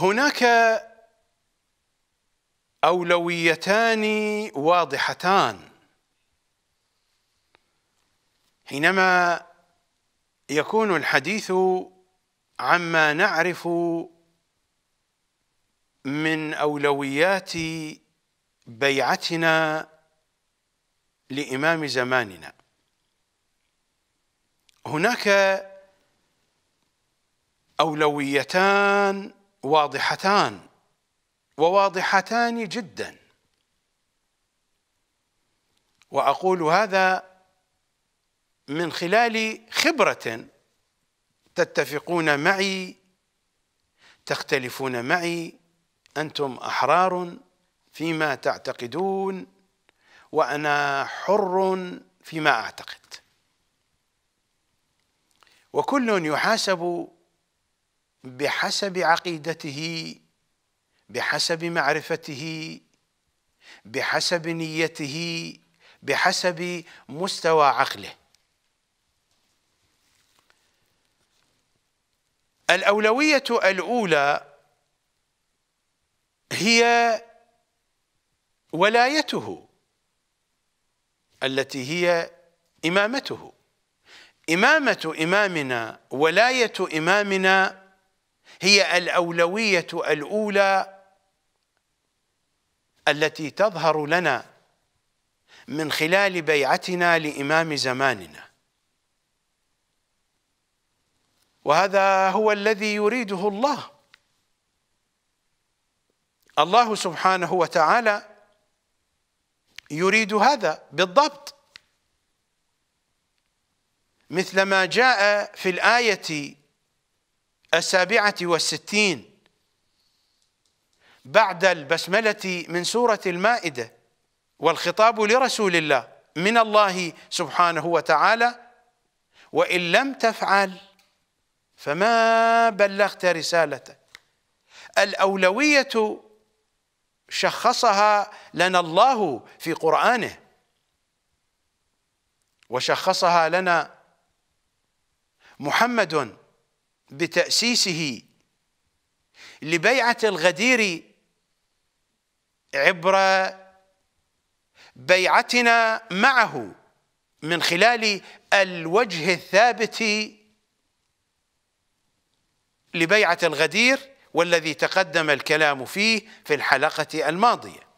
هناك اولويتان واضحتان حينما يكون الحديث عما نعرف من اولويات بيعتنا لامام زماننا هناك اولويتان واضحتان وواضحتان جدا واقول هذا من خلال خبره تتفقون معي تختلفون معي انتم احرار فيما تعتقدون وانا حر فيما اعتقد وكل يحاسب بحسب عقيدته بحسب معرفته بحسب نيته بحسب مستوى عقله الأولوية الأولى هي ولايته التي هي إمامته إمامة إمامنا ولاية إمامنا هي الاولويه الاولى التي تظهر لنا من خلال بيعتنا لامام زماننا وهذا هو الذي يريده الله الله سبحانه وتعالى يريد هذا بالضبط مثلما جاء في الايه السابعة والستين بعد البسملة من سورة المائدة والخطاب لرسول الله من الله سبحانه وتعالى وإن لم تفعل فما بلغت رسالته الأولوية شخصها لنا الله في قرآنه وشخصها لنا محمد بتأسيسه لبيعة الغدير عبر بيعتنا معه من خلال الوجه الثابت لبيعة الغدير والذي تقدم الكلام فيه في الحلقة الماضية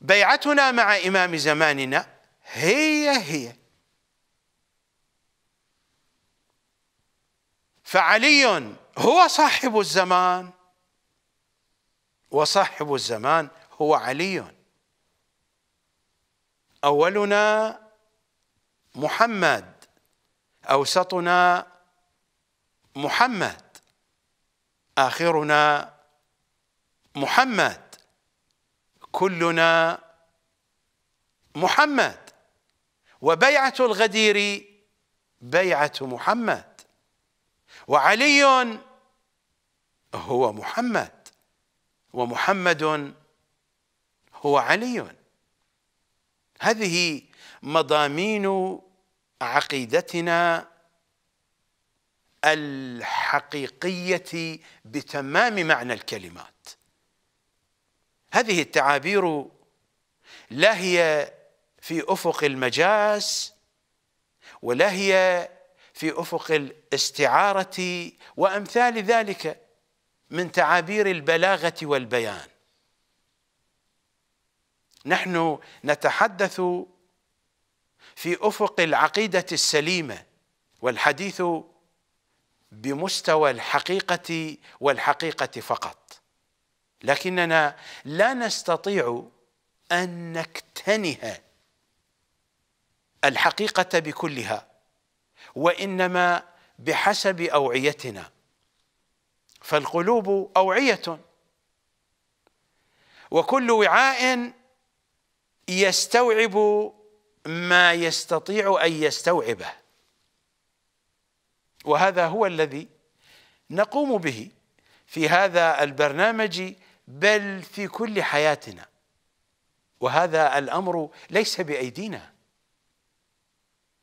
بيعتنا مع إمام زماننا هي هي فعلي هو صاحب الزمان وصاحب الزمان هو علي اولنا محمد اوسطنا محمد اخرنا محمد كلنا محمد وبيعه الغدير بيعه محمد وعلي هو محمد ومحمد هو علي هذه مضامين عقيدتنا الحقيقيه بتمام معنى الكلمات هذه التعابير لا هي في افق المجاز ولا هي في افق الاستعاره وامثال ذلك من تعابير البلاغه والبيان نحن نتحدث في افق العقيده السليمه والحديث بمستوى الحقيقه والحقيقه فقط لكننا لا نستطيع ان نكتنه الحقيقه بكلها وإنما بحسب أوعيتنا فالقلوب أوعية وكل وعاء يستوعب ما يستطيع أن يستوعبه وهذا هو الذي نقوم به في هذا البرنامج بل في كل حياتنا وهذا الأمر ليس بأيدينا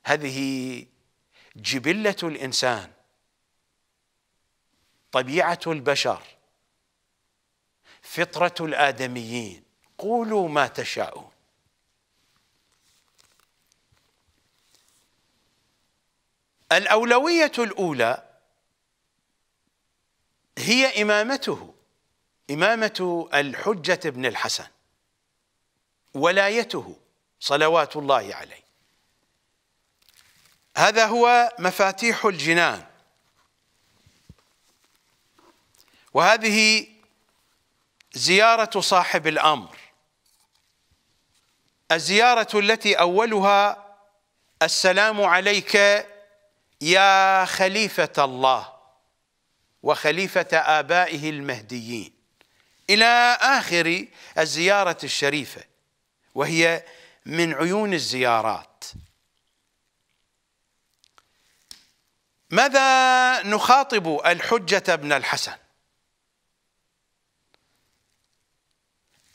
هذه جبلة الإنسان طبيعة البشر فطرة الآدميين قولوا ما تشاءون الأولوية الأولى هي إمامته إمامة الحجة بن الحسن ولايته صلوات الله عليه هذا هو مفاتيح الجنان وهذه زيارة صاحب الأمر الزيارة التي أولها السلام عليك يا خليفة الله وخليفة آبائه المهديين إلى آخر الزيارة الشريفة وهي من عيون الزيارات ماذا نخاطب الحجة بن الحسن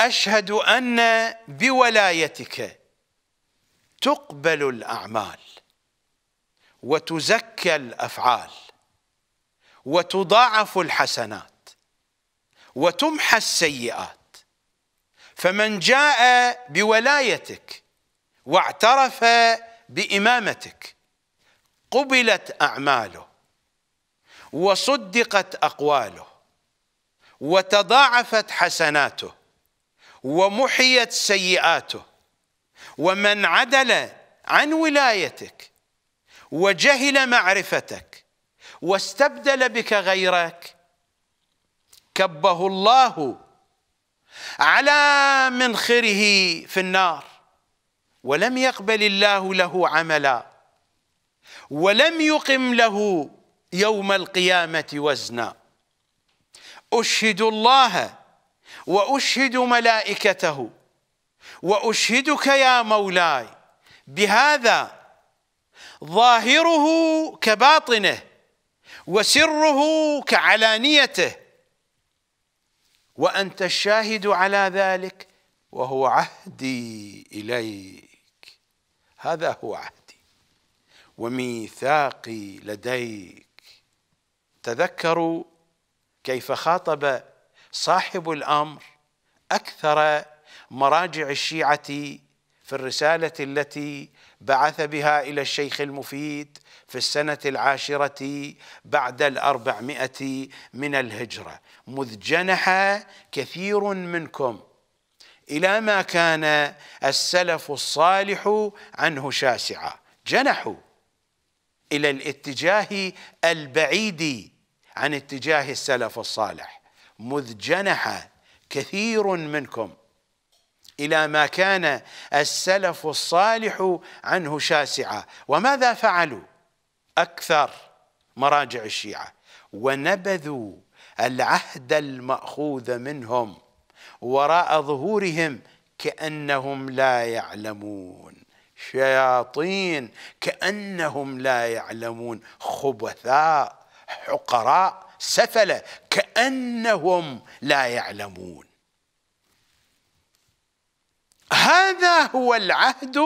أشهد أن بولايتك تقبل الأعمال وتزكى الأفعال وتضاعف الحسنات وتمحى السيئات فمن جاء بولايتك واعترف بإمامتك قبلت أعماله وصدقت أقواله وتضاعفت حسناته ومحيت سيئاته ومن عدل عن ولايتك وجهل معرفتك واستبدل بك غيرك كبه الله على منخره في النار ولم يقبل الله له عملا ولم يقم له يوم القيامة وزنا أشهد الله وأشهد ملائكته وأشهدك يا مولاي بهذا ظاهره كباطنه وسره كعلانيته وأنت الشاهد على ذلك وهو عهدي إليك هذا هو عهد وميثاقي لديك تذكروا كيف خاطب صاحب الامر اكثر مراجع الشيعه في الرساله التي بعث بها الى الشيخ المفيد في السنه العاشره بعد الاربعمائه من الهجره مذ جنح كثير منكم الى ما كان السلف الصالح عنه شاسعا جنحوا الى الاتجاه البعيد عن اتجاه السلف الصالح مذ جنح كثير منكم الى ما كان السلف الصالح عنه شاسعا وماذا فعلوا اكثر مراجع الشيعه ونبذوا العهد الماخوذ منهم وراء ظهورهم كانهم لا يعلمون شياطين كأنهم لا يعلمون خبثاء حقراء سفلة كأنهم لا يعلمون هذا هو العهد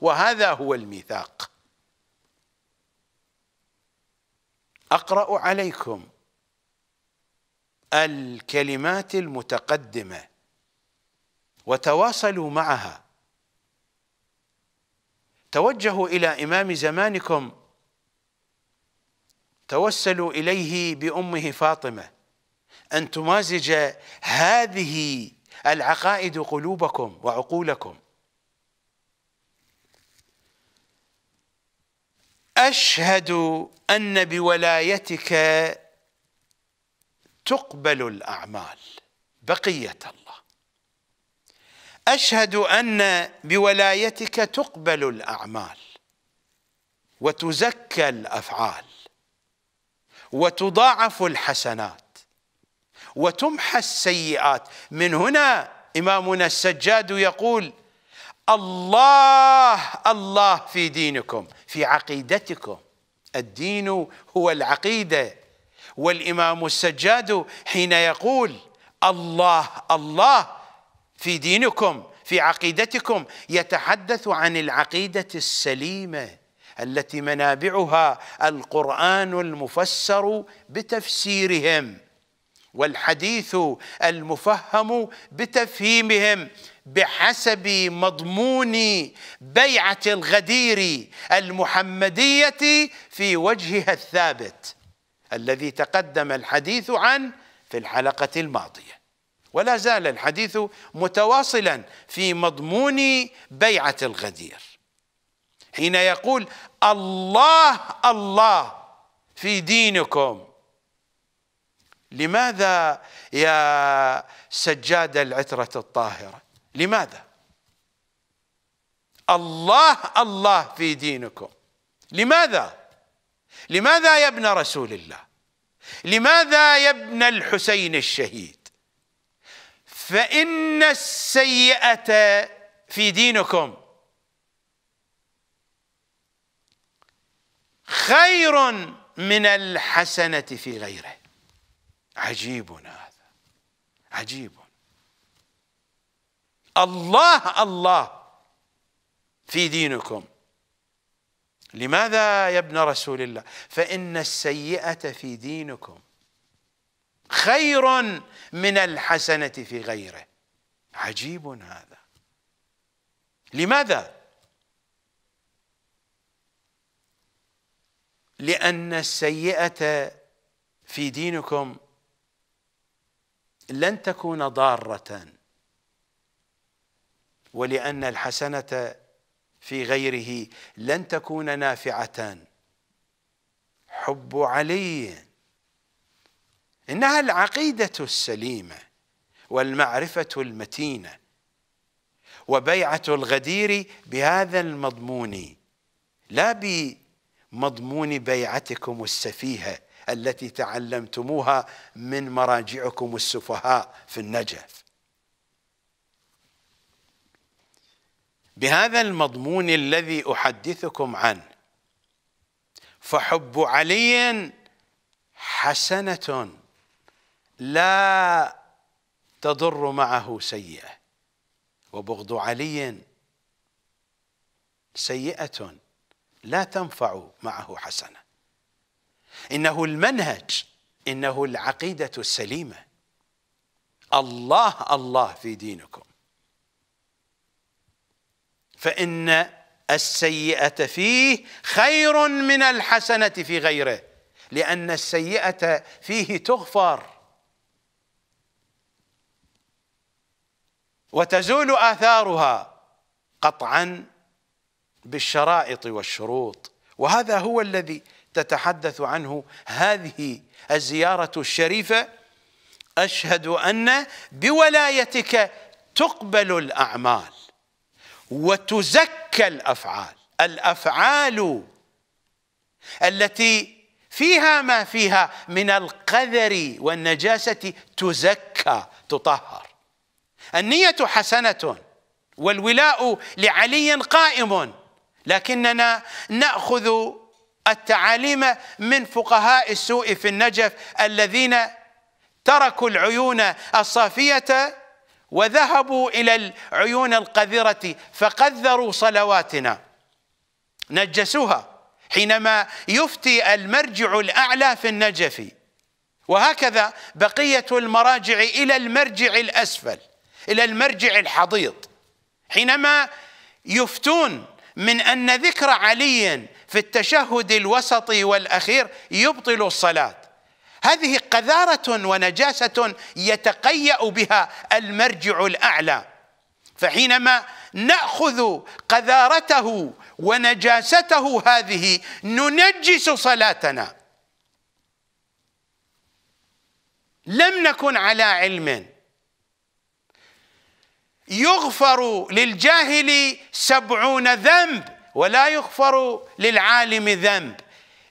وهذا هو الميثاق أقرأ عليكم الكلمات المتقدمة وتواصلوا معها توجهوا إلى إمام زمانكم توسلوا إليه بأمه فاطمة أن تمازج هذه العقائد قلوبكم وعقولكم أشهد أن بولايتك تقبل الأعمال بقية الله أشهد أن بولايتك تقبل الأعمال وتزكى الأفعال وتضاعف الحسنات وتمحى السيئات من هنا إمامنا السجاد يقول الله الله في دينكم في عقيدتكم الدين هو العقيدة والإمام السجاد حين يقول الله الله في دينكم في عقيدتكم يتحدث عن العقيده السليمه التي منابعها القران المفسر بتفسيرهم والحديث المفهم بتفهيمهم بحسب مضمون بيعه الغدير المحمديه في وجهها الثابت الذي تقدم الحديث عنه في الحلقه الماضيه ولا زال الحديث متواصلا في مضمون بيعة الغدير حين يقول الله الله في دينكم لماذا يا سجاد العترة الطاهرة لماذا الله الله في دينكم لماذا لماذا يا ابن رسول الله لماذا يا ابن الحسين الشهيد فإن السيئة في دينكم خير من الحسنة في غيره عجيب هذا عجيب الله الله في دينكم لماذا يا ابن رسول الله فإن السيئة في دينكم خير من الحسنة في غيره عجيب هذا لماذا؟ لأن السيئة في دينكم لن تكون ضارة ولأن الحسنة في غيره لن تكون نافعة حب علي إنها العقيدة السليمة والمعرفة المتينة وبيعة الغدير بهذا المضمون لا بمضمون بيعتكم السفيهة التي تعلمتموها من مراجعكم السفهاء في النجف بهذا المضمون الذي أحدثكم عنه فحب علي حسنة لا تضر معه سيئة وبغض علي سيئة لا تنفع معه حسنة إنه المنهج إنه العقيدة السليمة الله الله في دينكم فإن السيئة فيه خير من الحسنة في غيره لأن السيئة فيه تغفر وتزول آثارها قطعا بالشرائط والشروط وهذا هو الذي تتحدث عنه هذه الزيارة الشريفة أشهد أن بولايتك تقبل الأعمال وتزكى الأفعال الأفعال التي فيها ما فيها من القذر والنجاسة تزكى تطهر النية حسنة والولاء لعلي قائم لكننا نأخذ التعاليم من فقهاء السوء في النجف الذين تركوا العيون الصافية وذهبوا إلى العيون القذرة فقذروا صلواتنا نجسوها حينما يفتي المرجع الأعلى في النجف وهكذا بقية المراجع إلى المرجع الأسفل إلى المرجع الحضيض حينما يفتون من أن ذكر علي في التشهد الوسطي والأخير يبطل الصلاة هذه قذارة ونجاسة يتقيأ بها المرجع الأعلى فحينما نأخذ قذارته ونجاسته هذه ننجس صلاتنا لم نكن على علم يغفر للجاهل سبعون ذنب ولا يغفر للعالم ذنب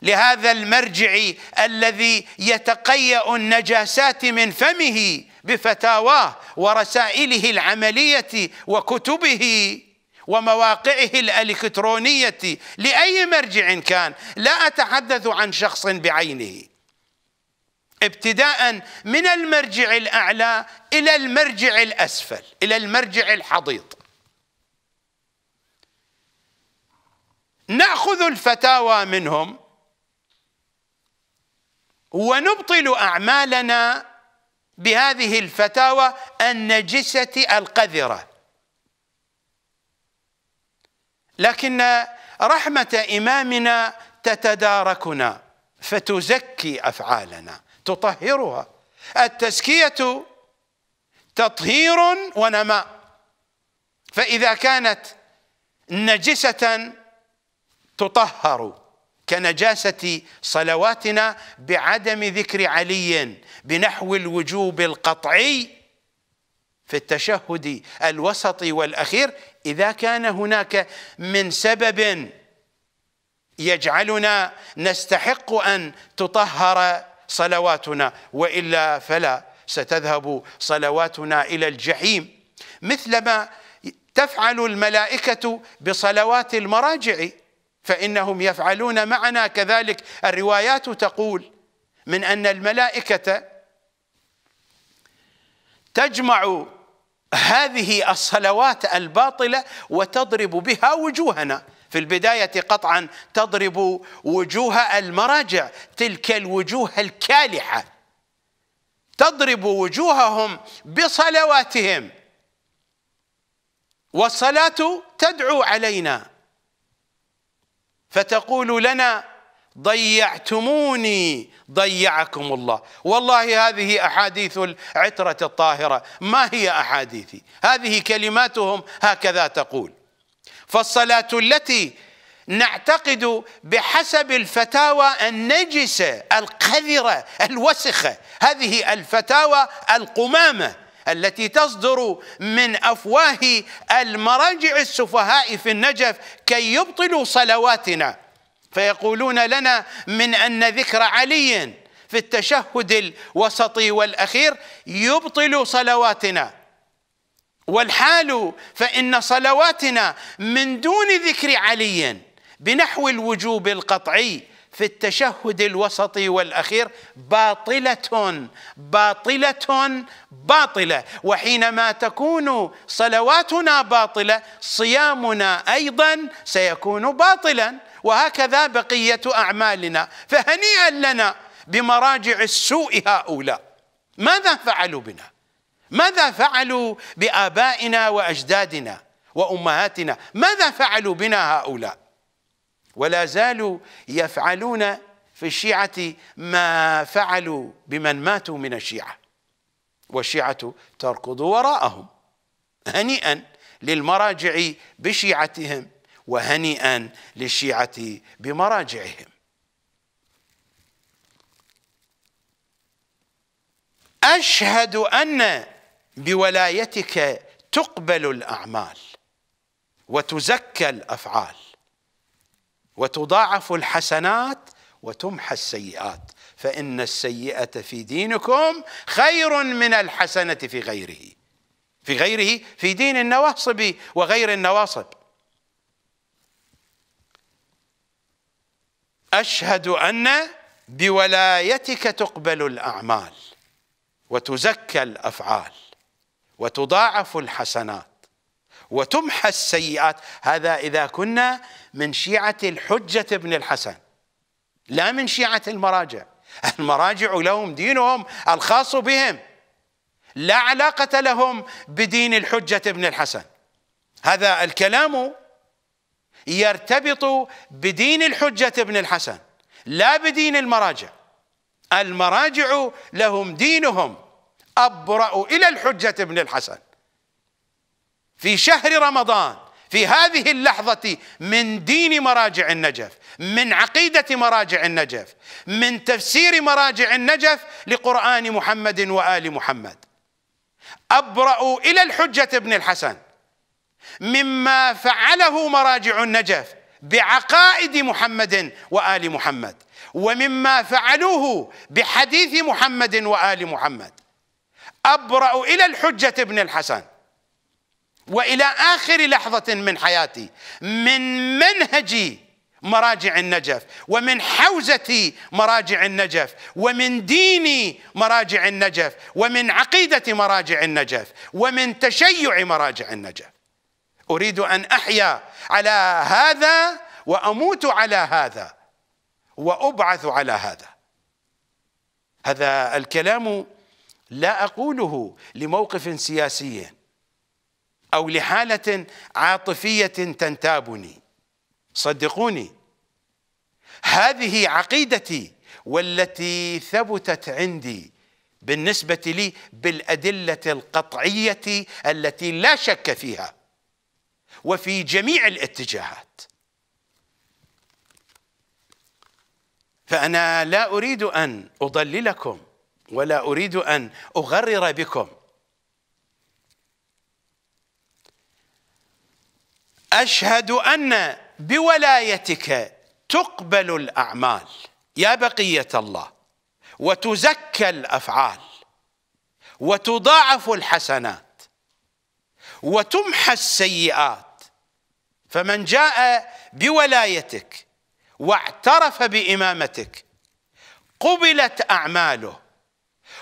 لهذا المرجع الذي يتقيأ النجاسات من فمه بفتاواه ورسائله العملية وكتبه ومواقعه الإلكترونية لأي مرجع كان لا أتحدث عن شخص بعينه ابتداء من المرجع الاعلى الى المرجع الاسفل الى المرجع الحضيض ناخذ الفتاوى منهم ونبطل اعمالنا بهذه الفتاوى النجسه القذره لكن رحمه امامنا تتداركنا فتزكي افعالنا تطهرها التزكية تطهير ونماء فإذا كانت نجسة تطهر كنجاسة صلواتنا بعدم ذكر علي بنحو الوجوب القطعي في التشهد الوسطي والأخير إذا كان هناك من سبب يجعلنا نستحق أن تطهر صلواتنا والا فلا ستذهب صلواتنا الى الجحيم مثلما تفعل الملائكه بصلوات المراجع فانهم يفعلون معنا كذلك الروايات تقول من ان الملائكه تجمع هذه الصلوات الباطله وتضرب بها وجوهنا في البداية قطعا تضرب وجوه المراجع تلك الوجوه الكالحة تضرب وجوههم بصلواتهم والصلاة تدعو علينا فتقول لنا ضيعتموني ضيعكم الله والله هذه أحاديث العترة الطاهرة ما هي أحاديثي هذه كلماتهم هكذا تقول فالصلاة التي نعتقد بحسب الفتاوى النجسة القذرة الوسخة هذه الفتاوى القمامة التي تصدر من أفواه المراجع السفهاء في النجف كي يبطلوا صلواتنا فيقولون لنا من أن ذكر علي في التشهد الوسطي والأخير يبطل صلواتنا والحال فإن صلواتنا من دون ذكر علي بنحو الوجوب القطعي في التشهد الوسطي والأخير باطلة باطلة باطلة وحينما تكون صلواتنا باطلة صيامنا أيضا سيكون باطلا وهكذا بقية أعمالنا فهنيئا لنا بمراجع السوء هؤلاء ماذا فعلوا بنا؟ ماذا فعلوا بآبائنا وأجدادنا وأمهاتنا ماذا فعلوا بنا هؤلاء ولا زالوا يفعلون في الشيعة ما فعلوا بمن ماتوا من الشيعة والشيعة تركض وراءهم هنيئا للمراجع بشيعتهم وهنيئا للشيعة بمراجعهم أشهد أن بولايتك تقبل الأعمال وتزكى الأفعال وتضاعف الحسنات وتمحى السيئات فإن السيئة في دينكم خير من الحسنة في غيره في غيره في دين النواصب وغير النواصب أشهد أن بولايتك تقبل الأعمال وتزكى الأفعال وتضاعف الحسنات وتمحى السيئات هذا إذا كنا من شيعة الحجة ابن الحسن لا من شيعة المراجع المراجع لهم دينهم الخاص بهم لا علاقة لهم بدين الحجة ابن الحسن هذا الكلام يرتبط بدين الحجة ابن الحسن لا بدين المراجع المراجع لهم دينهم أبرأ إلى الحجة ابن الحسن في شهر رمضان في هذه اللحظة من دين مراجع النجف من عقيدة مراجع النجف من تفسير مراجع النجف لقرآن محمد وآل محمد أبرأ إلى الحجة ابن الحسن مما فعله مراجع النجف بعقائد محمد وآل محمد ومما فعلوه بحديث محمد وآل محمد أبرأ إلى الحجة ابن الحسن وإلى آخر لحظة من حياتي من منهجي مراجع النجف ومن حوزتي مراجع النجف ومن ديني مراجع النجف ومن عقيدة مراجع النجف ومن تشيع مراجع النجف أريد أن أحيا على هذا وأموت على هذا وأبعث على هذا هذا الكلام لا أقوله لموقف سياسي أو لحالة عاطفية تنتابني صدقوني هذه عقيدتي والتي ثبتت عندي بالنسبة لي بالأدلة القطعية التي لا شك فيها وفي جميع الاتجاهات فأنا لا أريد أن أضللكم ولا أريد أن أغرر بكم أشهد أن بولايتك تقبل الأعمال يا بقية الله وتزكى الأفعال وتضاعف الحسنات وتمحى السيئات فمن جاء بولايتك واعترف بإمامتك قبلت أعماله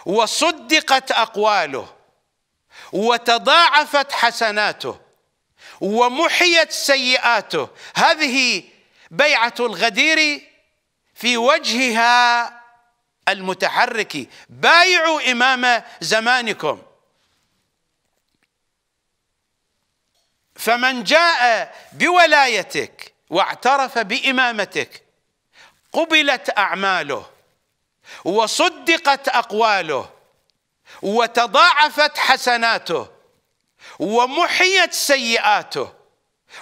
وصدقت اقواله وتضاعفت حسناته ومحيت سيئاته هذه بيعه الغدير في وجهها المتحرك بايعوا امام زمانكم فمن جاء بولايتك واعترف بامامتك قبلت اعماله وصدقت اقواله وتضاعفت حسناته ومحيت سيئاته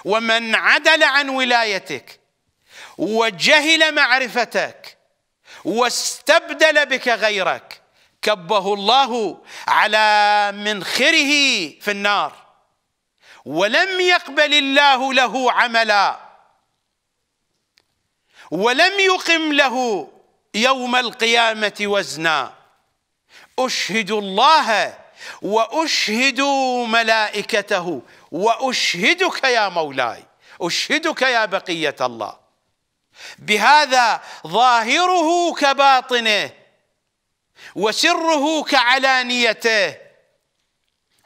ومن عدل عن ولايتك وجهل معرفتك واستبدل بك غيرك كبه الله على منخره في النار ولم يقبل الله له عملا ولم يقم له يوم القيامة وزنا أشهد الله وأشهد ملائكته وأشهدك يا مولاي أشهدك يا بقية الله بهذا ظاهره كباطنه وسره كعلانيته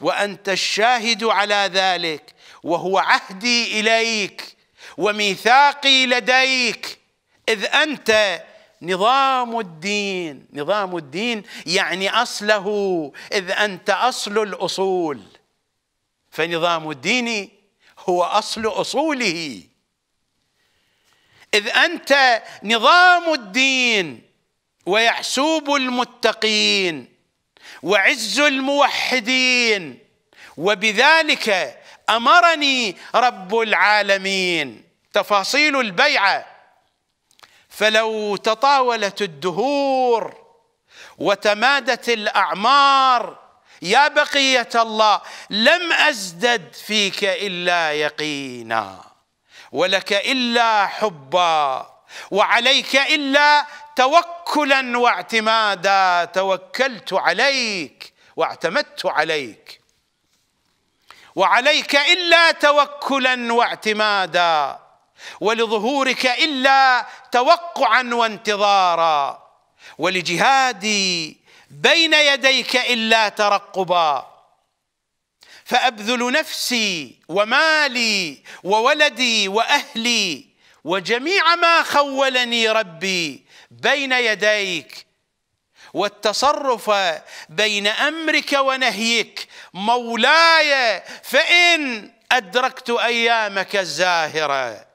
وأنت الشاهد على ذلك وهو عهدي إليك وميثاقي لديك إذ أنت نظام الدين نظام الدين يعني اصله اذ انت اصل الاصول فنظام الدين هو اصل اصوله اذ انت نظام الدين ويحسوب المتقين وعز الموحدين وبذلك امرني رب العالمين تفاصيل البيعه فلو تطاولت الدهور وتمادت الاعمار يا بقيه الله لم ازدد فيك الا يقينا ولك الا حبا وعليك الا توكلا واعتمادا توكلت عليك واعتمدت عليك وعليك الا توكلا واعتمادا ولظهورك الا توقعا وانتظارا ولجهادي بين يديك الا ترقبا فابذل نفسي ومالي وولدي واهلي وجميع ما خولني ربي بين يديك والتصرف بين امرك ونهيك مولاي فان ادركت ايامك الزاهره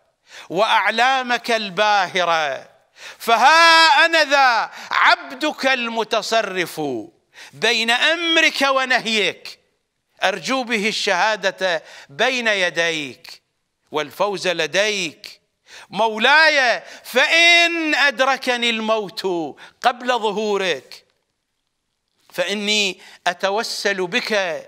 واعلامك الباهره فها انا ذا عبدك المتصرف بين امرك ونهيك ارجو به الشهاده بين يديك والفوز لديك مولاي فان ادركني الموت قبل ظهورك فاني اتوسل بك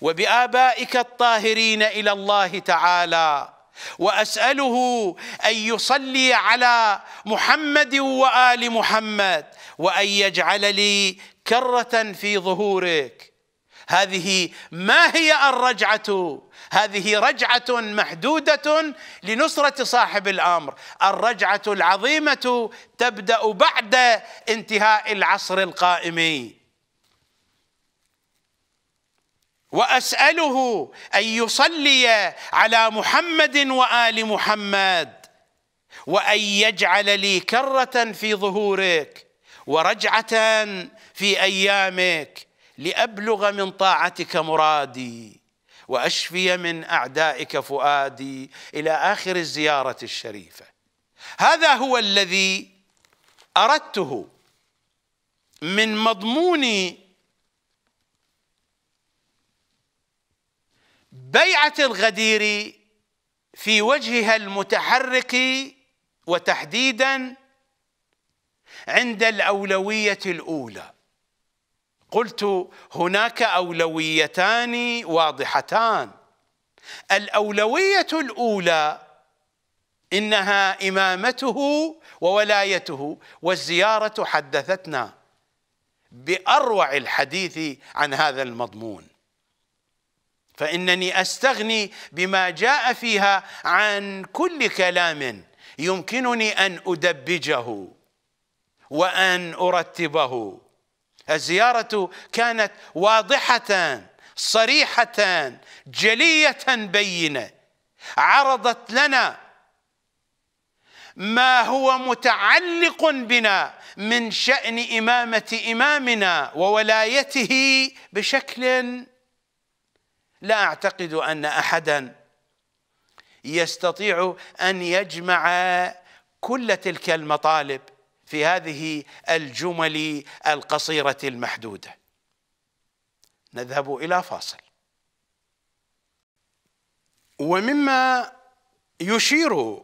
وبابائك الطاهرين الى الله تعالى واساله ان يصلي على محمد وال محمد وان يجعل لي كره في ظهورك هذه ما هي الرجعه هذه رجعه محدوده لنصره صاحب الامر الرجعه العظيمه تبدا بعد انتهاء العصر القائم واساله ان يصلي على محمد وال محمد وان يجعل لي كره في ظهورك ورجعه في ايامك لابلغ من طاعتك مرادي واشفي من اعدائك فؤادي الى اخر الزياره الشريفه هذا هو الذي اردته من مضمون بيعة الغدير في وجهها المتحرك وتحديدا عند الأولوية الأولى قلت هناك أولويتان واضحتان الأولوية الأولى إنها إمامته وولايته والزيارة حدثتنا بأروع الحديث عن هذا المضمون فانني استغني بما جاء فيها عن كل كلام يمكنني ان ادبجه وان ارتبه الزياره كانت واضحه صريحه جليه بينه عرضت لنا ما هو متعلق بنا من شان امامه امامنا وولايته بشكل لا أعتقد أن أحدا يستطيع أن يجمع كل تلك المطالب في هذه الجمل القصيرة المحدودة نذهب إلى فاصل ومما يشير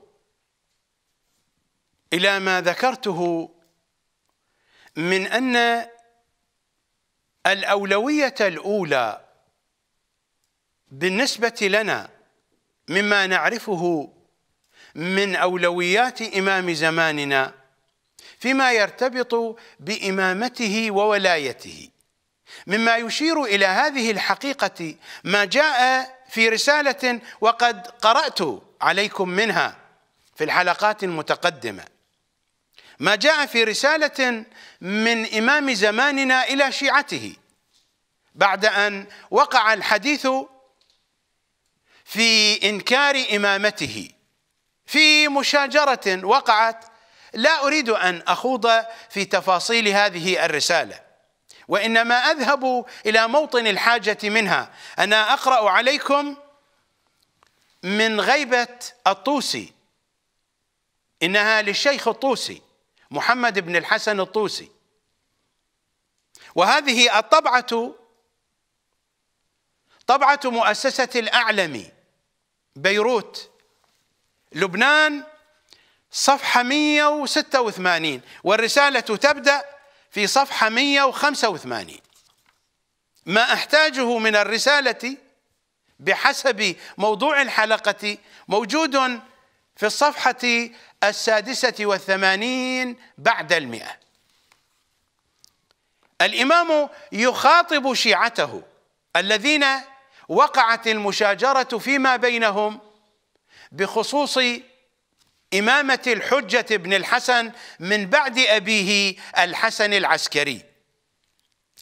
إلى ما ذكرته من أن الأولوية الأولى بالنسبة لنا مما نعرفه من أولويات إمام زماننا فيما يرتبط بإمامته وولايته مما يشير إلى هذه الحقيقة ما جاء في رسالة وقد قرأت عليكم منها في الحلقات المتقدمة ما جاء في رسالة من إمام زماننا إلى شيعته بعد أن وقع الحديث في انكار امامته في مشاجره وقعت لا اريد ان اخوض في تفاصيل هذه الرساله وانما اذهب الى موطن الحاجه منها انا اقرا عليكم من غيبه الطوسي انها للشيخ الطوسي محمد بن الحسن الطوسي وهذه الطبعه طبعه مؤسسه الاعلمي بيروت لبنان صفحة 186 والرسالة تبدأ في صفحة 185 ما أحتاجه من الرسالة بحسب موضوع الحلقة موجود في الصفحة السادسة والثمانين بعد المئة الإمام يخاطب شيعته الذين وقعت المشاجرة فيما بينهم بخصوص إمامة الحجة بن الحسن من بعد أبيه الحسن العسكري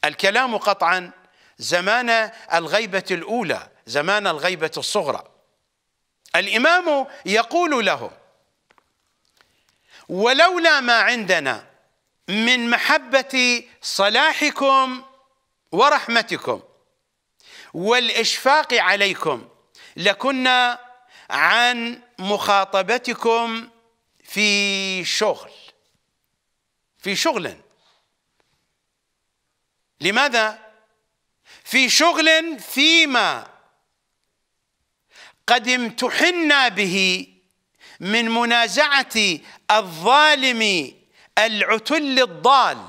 الكلام قطعا زمان الغيبة الأولى زمان الغيبة الصغرى الإمام يقول له ولولا ما عندنا من محبة صلاحكم ورحمتكم والإشفاق عليكم لكنا عن مخاطبتكم في شغل في شغل لماذا في شغل فيما قد امتحنا به من منازعه الظالم العتل الضال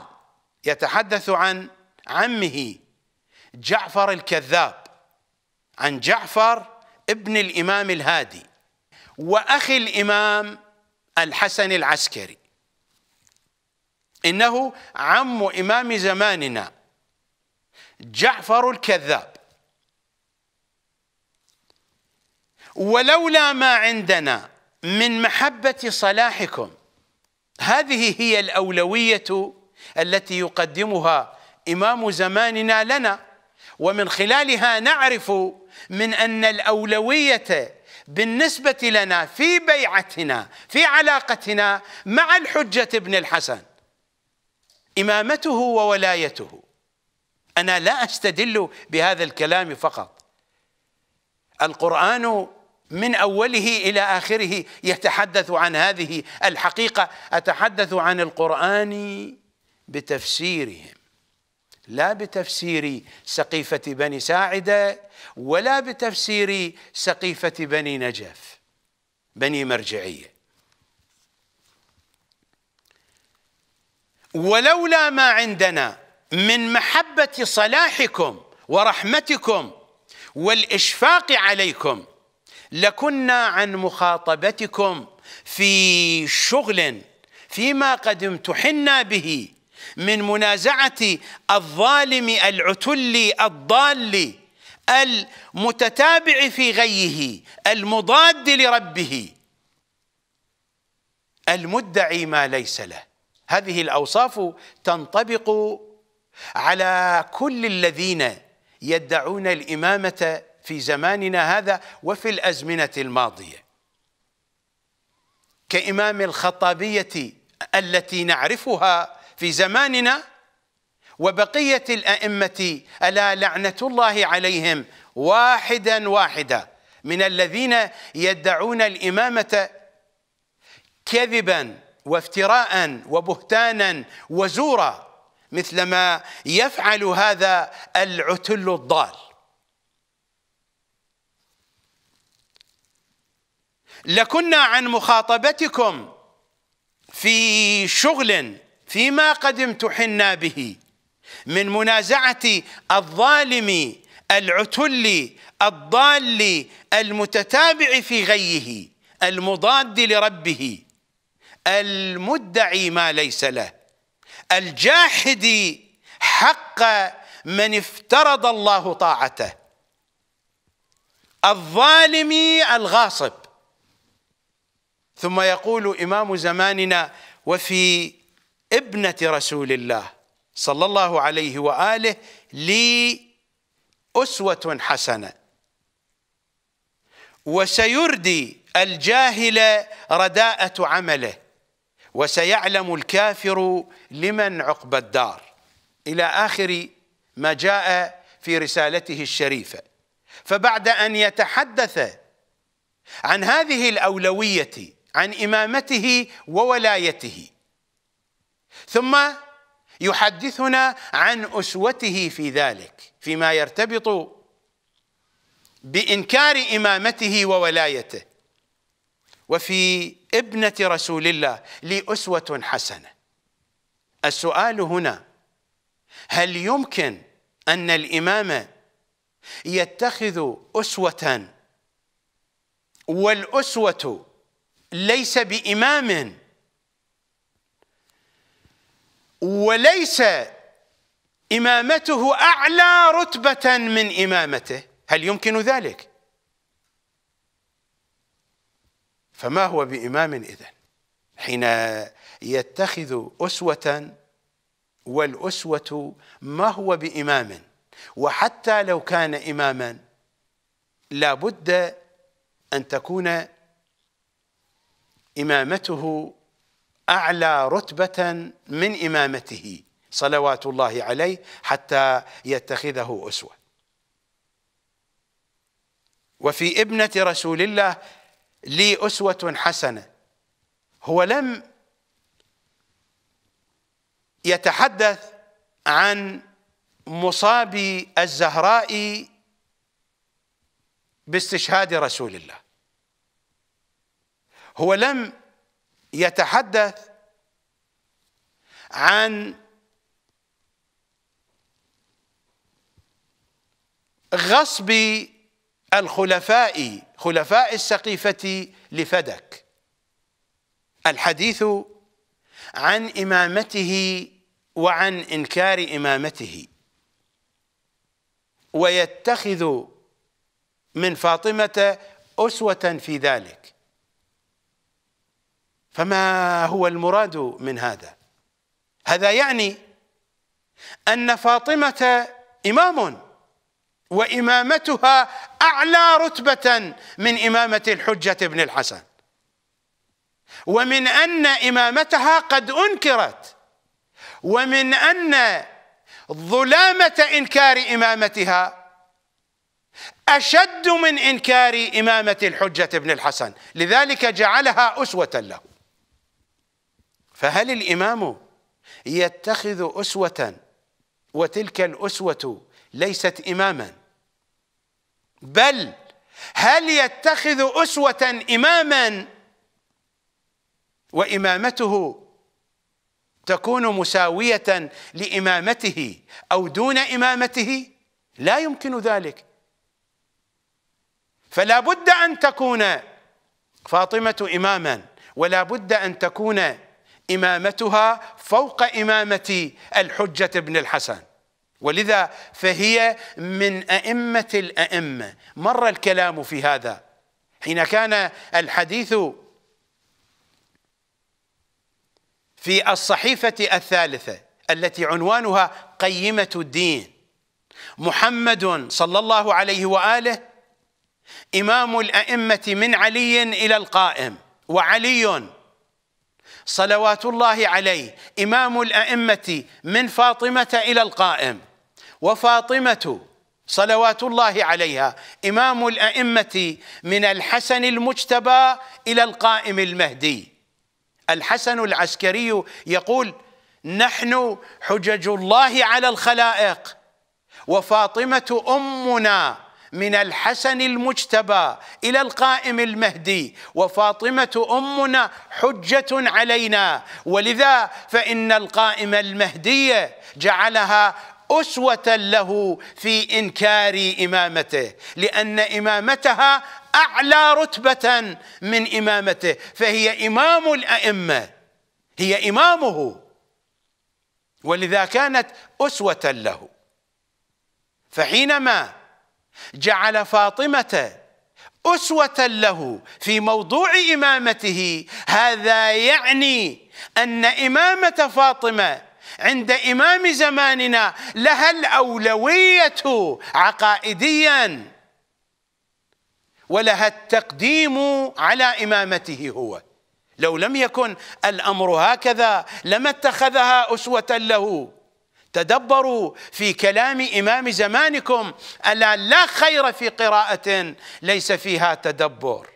يتحدث عن عمه جعفر الكذاب عن جعفر ابن الإمام الهادي وأخي الإمام الحسن العسكري إنه عم إمام زماننا جعفر الكذاب ولولا ما عندنا من محبة صلاحكم هذه هي الأولوية التي يقدمها إمام زماننا لنا ومن خلالها نعرف من ان الاولويه بالنسبه لنا في بيعتنا في علاقتنا مع الحجه ابن الحسن امامته وولايته انا لا استدل بهذا الكلام فقط القران من اوله الى اخره يتحدث عن هذه الحقيقه اتحدث عن القران بتفسيرهم لا بتفسير سقيفة بني ساعدة ولا بتفسير سقيفة بني نجف بني مرجعية ولولا ما عندنا من محبة صلاحكم ورحمتكم والإشفاق عليكم لكنا عن مخاطبتكم في شغل فيما قد امتحنا به من منازعه الظالم العتل الضال المتتابع في غيه المضاد لربه المدعي ما ليس له هذه الاوصاف تنطبق على كل الذين يدعون الامامه في زماننا هذا وفي الازمنه الماضيه كامام الخطابيه التي نعرفها في زماننا وبقية الأئمة ألا لعنة الله عليهم واحدا واحدا من الذين يدعون الإمامة كذبا وافتراء وبهتانا وزورا مثلما يفعل هذا العتل الضال لكنا عن مخاطبتكم في شغل فيما قد امتحنا به من منازعة الظالم العتل الضال المتتابع في غيه المضاد لربه المدعي ما ليس له الجاحد حق من افترض الله طاعته الظالم الغاصب ثم يقول إمام زماننا وفي ابنة رسول الله صلى الله عليه وآله لي أسوة حسنة وسيردي الجاهل رداءة عمله وسيعلم الكافر لمن عقب الدار إلى آخر ما جاء في رسالته الشريفة فبعد أن يتحدث عن هذه الأولوية عن إمامته وولايته ثم يحدثنا عن اسوته في ذلك فيما يرتبط بانكار امامته وولايته وفي ابنه رسول الله لي اسوه حسنه السؤال هنا هل يمكن ان الامام يتخذ اسوه والاسوه ليس بامام وليس إمامته أعلى رتبة من إمامته هل يمكن ذلك؟ فما هو بإمام إذن حين يتخذ أسوة والأسوة ما هو بإمام وحتى لو كان إماما لا بد أن تكون إمامته اعلى رتبه من امامته صلوات الله عليه حتى يتخذه اسوه وفي ابنه رسول الله لي اسوه حسنه هو لم يتحدث عن مصاب الزهراء باستشهاد رسول الله هو لم يتحدث عن غصب الخلفاء خلفاء السقيفة لفدك الحديث عن إمامته وعن إنكار إمامته ويتخذ من فاطمة أسوة في ذلك فما هو المراد من هذا هذا يعني أن فاطمة إمام وإمامتها أعلى رتبة من إمامة الحجة بن الحسن ومن أن إمامتها قد أنكرت ومن أن ظلامة إنكار إمامتها أشد من إنكار إمامة الحجة بن الحسن لذلك جعلها أسوة له فهل الإمام يتخذ أسوة وتلك الأسوة ليست إماما بل هل يتخذ أسوة إماما وإمامته تكون مساوية لإمامته أو دون إمامته لا يمكن ذلك فلا بد أن تكون فاطمة إماما ولا بد أن تكون إمامتها فوق إمامة الحجة بن الحسن ولذا فهي من أئمة الأئمة مر الكلام في هذا حين كان الحديث في الصحيفة الثالثة التي عنوانها قيمة الدين محمد صلى الله عليه وآله إمام الأئمة من علي إلى القائم وعلي صلوات الله عليه إمام الأئمة من فاطمة إلى القائم وفاطمة صلوات الله عليها إمام الأئمة من الحسن المجتبى إلى القائم المهدي الحسن العسكري يقول نحن حجج الله على الخلائق وفاطمة أمنا من الحسن المجتبى الى القائم المهدي وفاطمه امنا حجه علينا ولذا فان القائم المهدي جعلها اسوه له في انكار امامته لان امامتها اعلى رتبه من امامته فهي امام الائمه هي امامه ولذا كانت اسوه له فحينما جعل فاطمة أسوة له في موضوع إمامته هذا يعني أن إمامة فاطمة عند إمام زماننا لها الأولوية عقائديا ولها التقديم على إمامته هو لو لم يكن الأمر هكذا لما اتخذها أسوة له تدبروا في كلام إمام زمانكم ألا لا خير في قراءة ليس فيها تدبر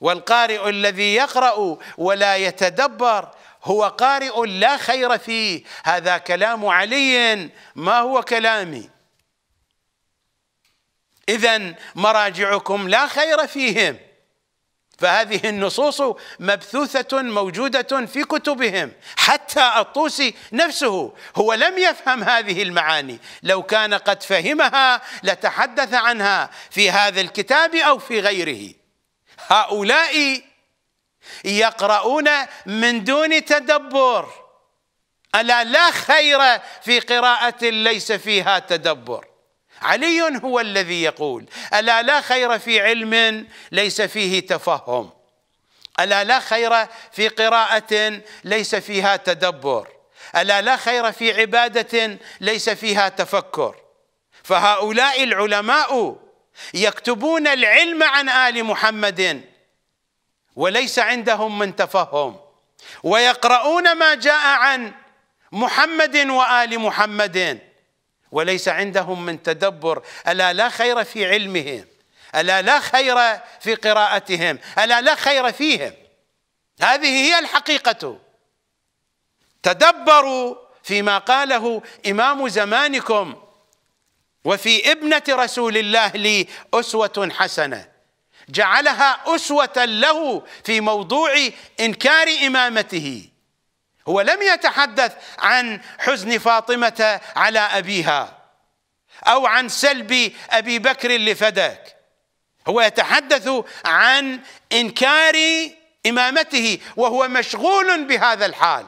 والقارئ الذي يقرأ ولا يتدبر هو قارئ لا خير فيه هذا كلام علي ما هو كلامي إذا مراجعكم لا خير فيهم فهذه النصوص مبثوثة موجودة في كتبهم حتى الطوسي نفسه هو لم يفهم هذه المعاني لو كان قد فهمها لتحدث عنها في هذا الكتاب أو في غيره هؤلاء يقرؤون من دون تدبر ألا لا خير في قراءة ليس فيها تدبر علي هو الذي يقول ألا لا خير في علم ليس فيه تفهم ألا لا خير في قراءة ليس فيها تدبر ألا لا خير في عبادة ليس فيها تفكر فهؤلاء العلماء يكتبون العلم عن آل محمد وليس عندهم من تفهم ويقرؤون ما جاء عن محمد وآل محمد وليس عندهم من تدبر ألا لا خير في علمهم ألا لا خير في قراءتهم ألا لا خير فيهم هذه هي الحقيقة تدبروا فيما قاله إمام زمانكم وفي ابنة رسول الله لي أسوة حسنة جعلها أسوة له في موضوع إنكار إمامته هو لم يتحدث عن حزن فاطمه على ابيها او عن سلب ابي بكر لفدك هو يتحدث عن انكار امامته وهو مشغول بهذا الحال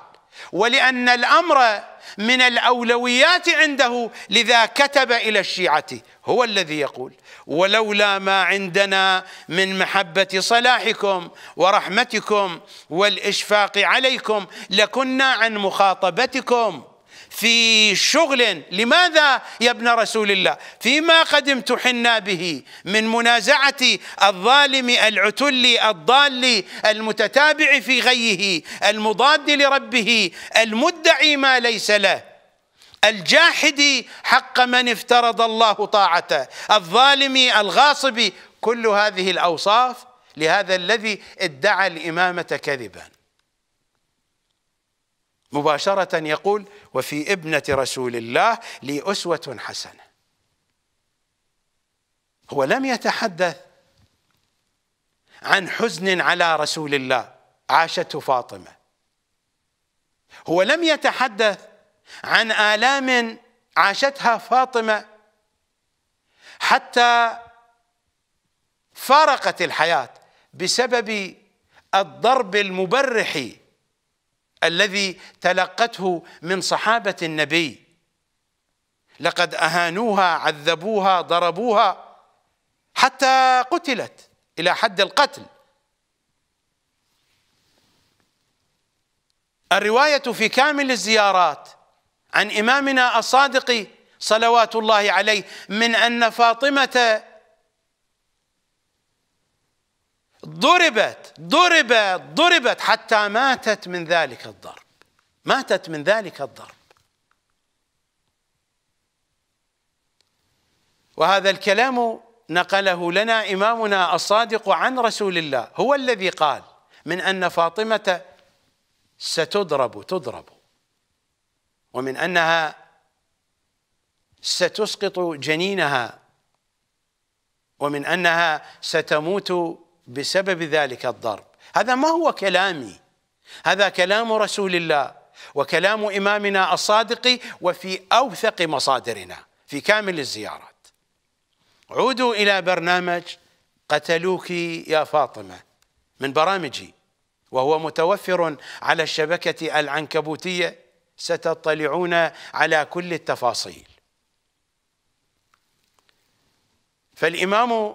ولان الامر من الأولويات عنده لذا كتب إلى الشيعة هو الذي يقول ولولا ما عندنا من محبة صلاحكم ورحمتكم والإشفاق عليكم لكنا عن مخاطبتكم في شغل لماذا يا ابن رسول الله فيما قد امتحنا به من منازعة الظالم العتل الضال المتتابع في غيه المضاد لربه المدعي ما ليس له الجاحد حق من افترض الله طاعته الظالم الغاصب كل هذه الأوصاف لهذا الذي ادعى الإمامة كذبا مباشرة يقول وفي ابنة رسول الله لي أسوة حسنة هو لم يتحدث عن حزن على رسول الله عاشته فاطمة هو لم يتحدث عن آلام عاشتها فاطمة حتى فارقت الحياة بسبب الضرب المبرح الذي تلقته من صحابة النبي لقد أهانوها عذبوها ضربوها حتى قتلت إلى حد القتل الرواية في كامل الزيارات عن إمامنا الصادق صلوات الله عليه من أن فاطمة ضربت ضربت ضربت حتى ماتت من ذلك الضرب ماتت من ذلك الضرب وهذا الكلام نقله لنا إمامنا الصادق عن رسول الله هو الذي قال من أن فاطمة ستضرب تضرب ومن أنها ستسقط جنينها ومن أنها ستموت بسبب ذلك الضرب هذا ما هو كلامي هذا كلام رسول الله وكلام إمامنا الصادق وفي أوثق مصادرنا في كامل الزيارات عودوا إلى برنامج قتلوك يا فاطمة من برامجي وهو متوفر على الشبكة العنكبوتية ستطلعون على كل التفاصيل فالإمام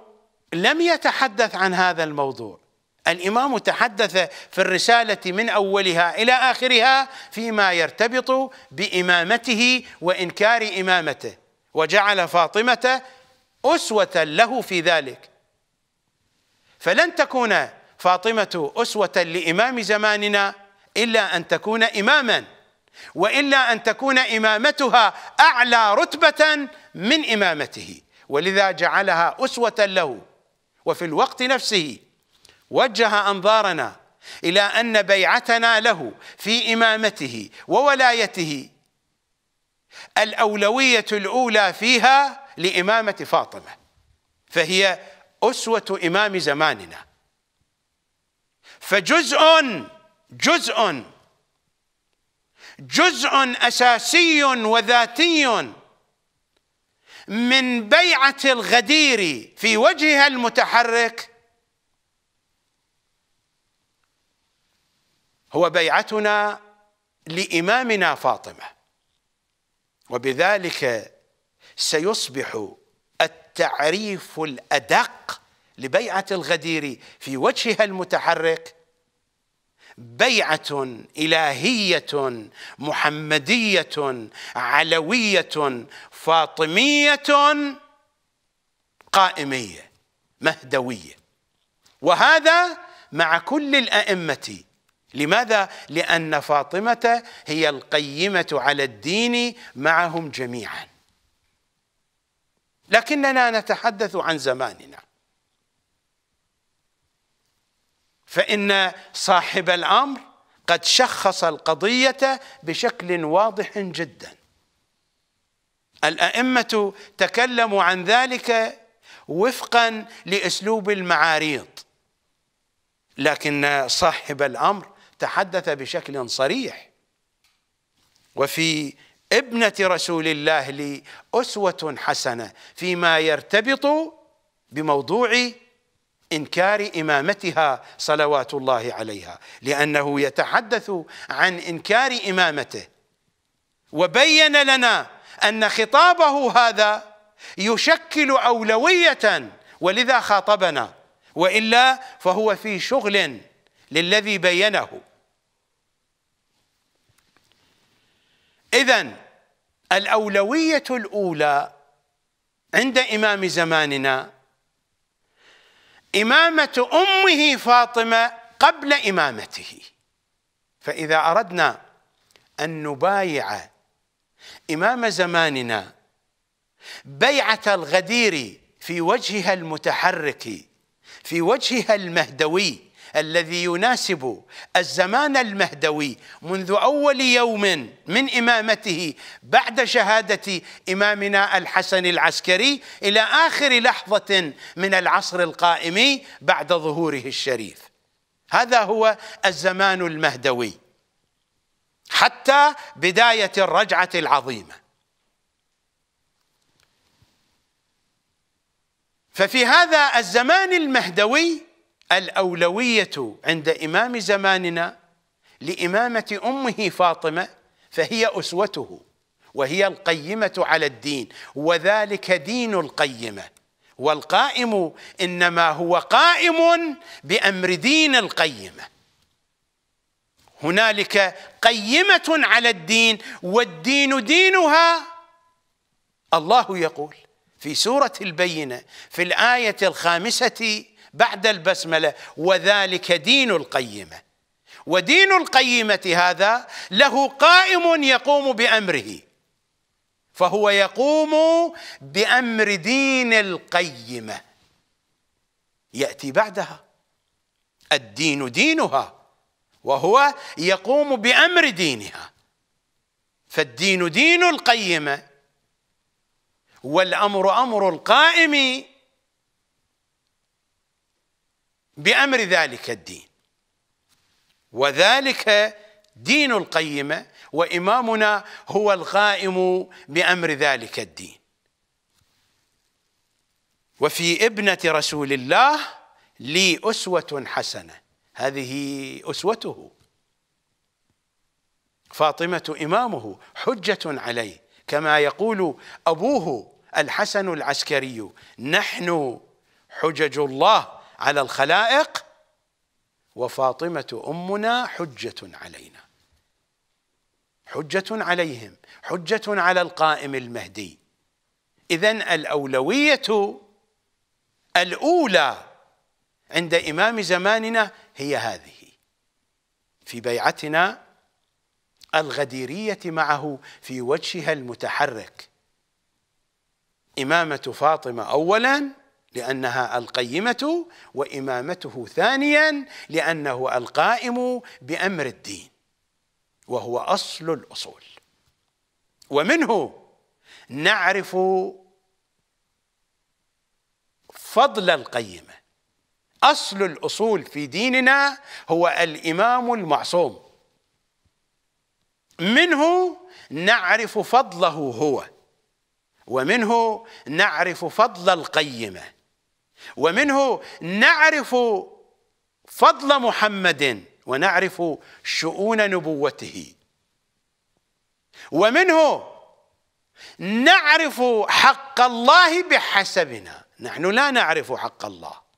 لم يتحدث عن هذا الموضوع الامام تحدث في الرساله من اولها الى اخرها فيما يرتبط بامامته وانكار امامته وجعل فاطمه اسوه له في ذلك فلن تكون فاطمه اسوه لامام زماننا الا ان تكون اماما والا ان تكون امامتها اعلى رتبه من امامته ولذا جعلها اسوه له وفي الوقت نفسه وجه انظارنا الى ان بيعتنا له في امامته وولايته الاولويه الاولى فيها لامامه فاطمه فهي اسوه امام زماننا فجزء جزء جزء اساسي وذاتي من بيعة الغدير في وجهها المتحرك هو بيعتنا لإمامنا فاطمة وبذلك سيصبح التعريف الأدق لبيعة الغدير في وجهها المتحرك بيعة إلهية محمدية علوية فاطمية قائمية مهدوية وهذا مع كل الأئمة لماذا؟ لأن فاطمة هي القيمة على الدين معهم جميعا لكننا نتحدث عن زماننا فإن صاحب الأمر قد شخص القضية بشكل واضح جدا الائمه تكلموا عن ذلك وفقا لاسلوب المعاريض لكن صاحب الامر تحدث بشكل صريح وفي ابنه رسول الله لي اسوه حسنه فيما يرتبط بموضوع انكار امامتها صلوات الله عليها لانه يتحدث عن انكار امامته وبين لنا ان خطابه هذا يشكل اولويه ولذا خاطبنا والا فهو في شغل للذي بينه اذا الاولويه الاولى عند امام زماننا امامه امه فاطمه قبل امامته فاذا اردنا ان نبايع إمام زماننا بيعة الغدير في وجهها المتحرك في وجهها المهدوي الذي يناسب الزمان المهدوي منذ اول يوم من امامته بعد شهاده امامنا الحسن العسكري الى اخر لحظه من العصر القائم بعد ظهوره الشريف هذا هو الزمان المهدوي حتى بداية الرجعة العظيمة ففي هذا الزمان المهدوي الأولوية عند إمام زماننا لإمامة أمه فاطمة فهي أسوته وهي القيمة على الدين وذلك دين القيمة والقائم إنما هو قائم بأمر دين القيمة هنالك قيمه على الدين والدين دينها الله يقول في سوره البينه في الايه الخامسه بعد البسمله وذلك دين القيمه ودين القيمه هذا له قائم يقوم بامره فهو يقوم بامر دين القيمه ياتي بعدها الدين دينها وهو يقوم بامر دينها فالدين دين القيمه والامر امر القائم بامر ذلك الدين وذلك دين القيمه وامامنا هو القائم بامر ذلك الدين وفي ابنه رسول الله لي اسوه حسنه هذه أسوته فاطمة إمامه حجة عليه كما يقول أبوه الحسن العسكري نحن حجج الله على الخلائق وفاطمة أمنا حجة علينا حجة عليهم حجة على القائم المهدي إذا الأولوية الأولى عند إمام زماننا هي هذه في بيعتنا الغديريه معه في وجهها المتحرك امامه فاطمه اولا لانها القيمه وامامته ثانيا لانه القائم بامر الدين وهو اصل الاصول ومنه نعرف فضل القيمه أصل الأصول في ديننا هو الإمام المعصوم منه نعرف فضله هو ومنه نعرف فضل القيمة ومنه نعرف فضل محمد ونعرف شؤون نبوته ومنه نعرف حق الله بحسبنا نحن لا نعرف حق الله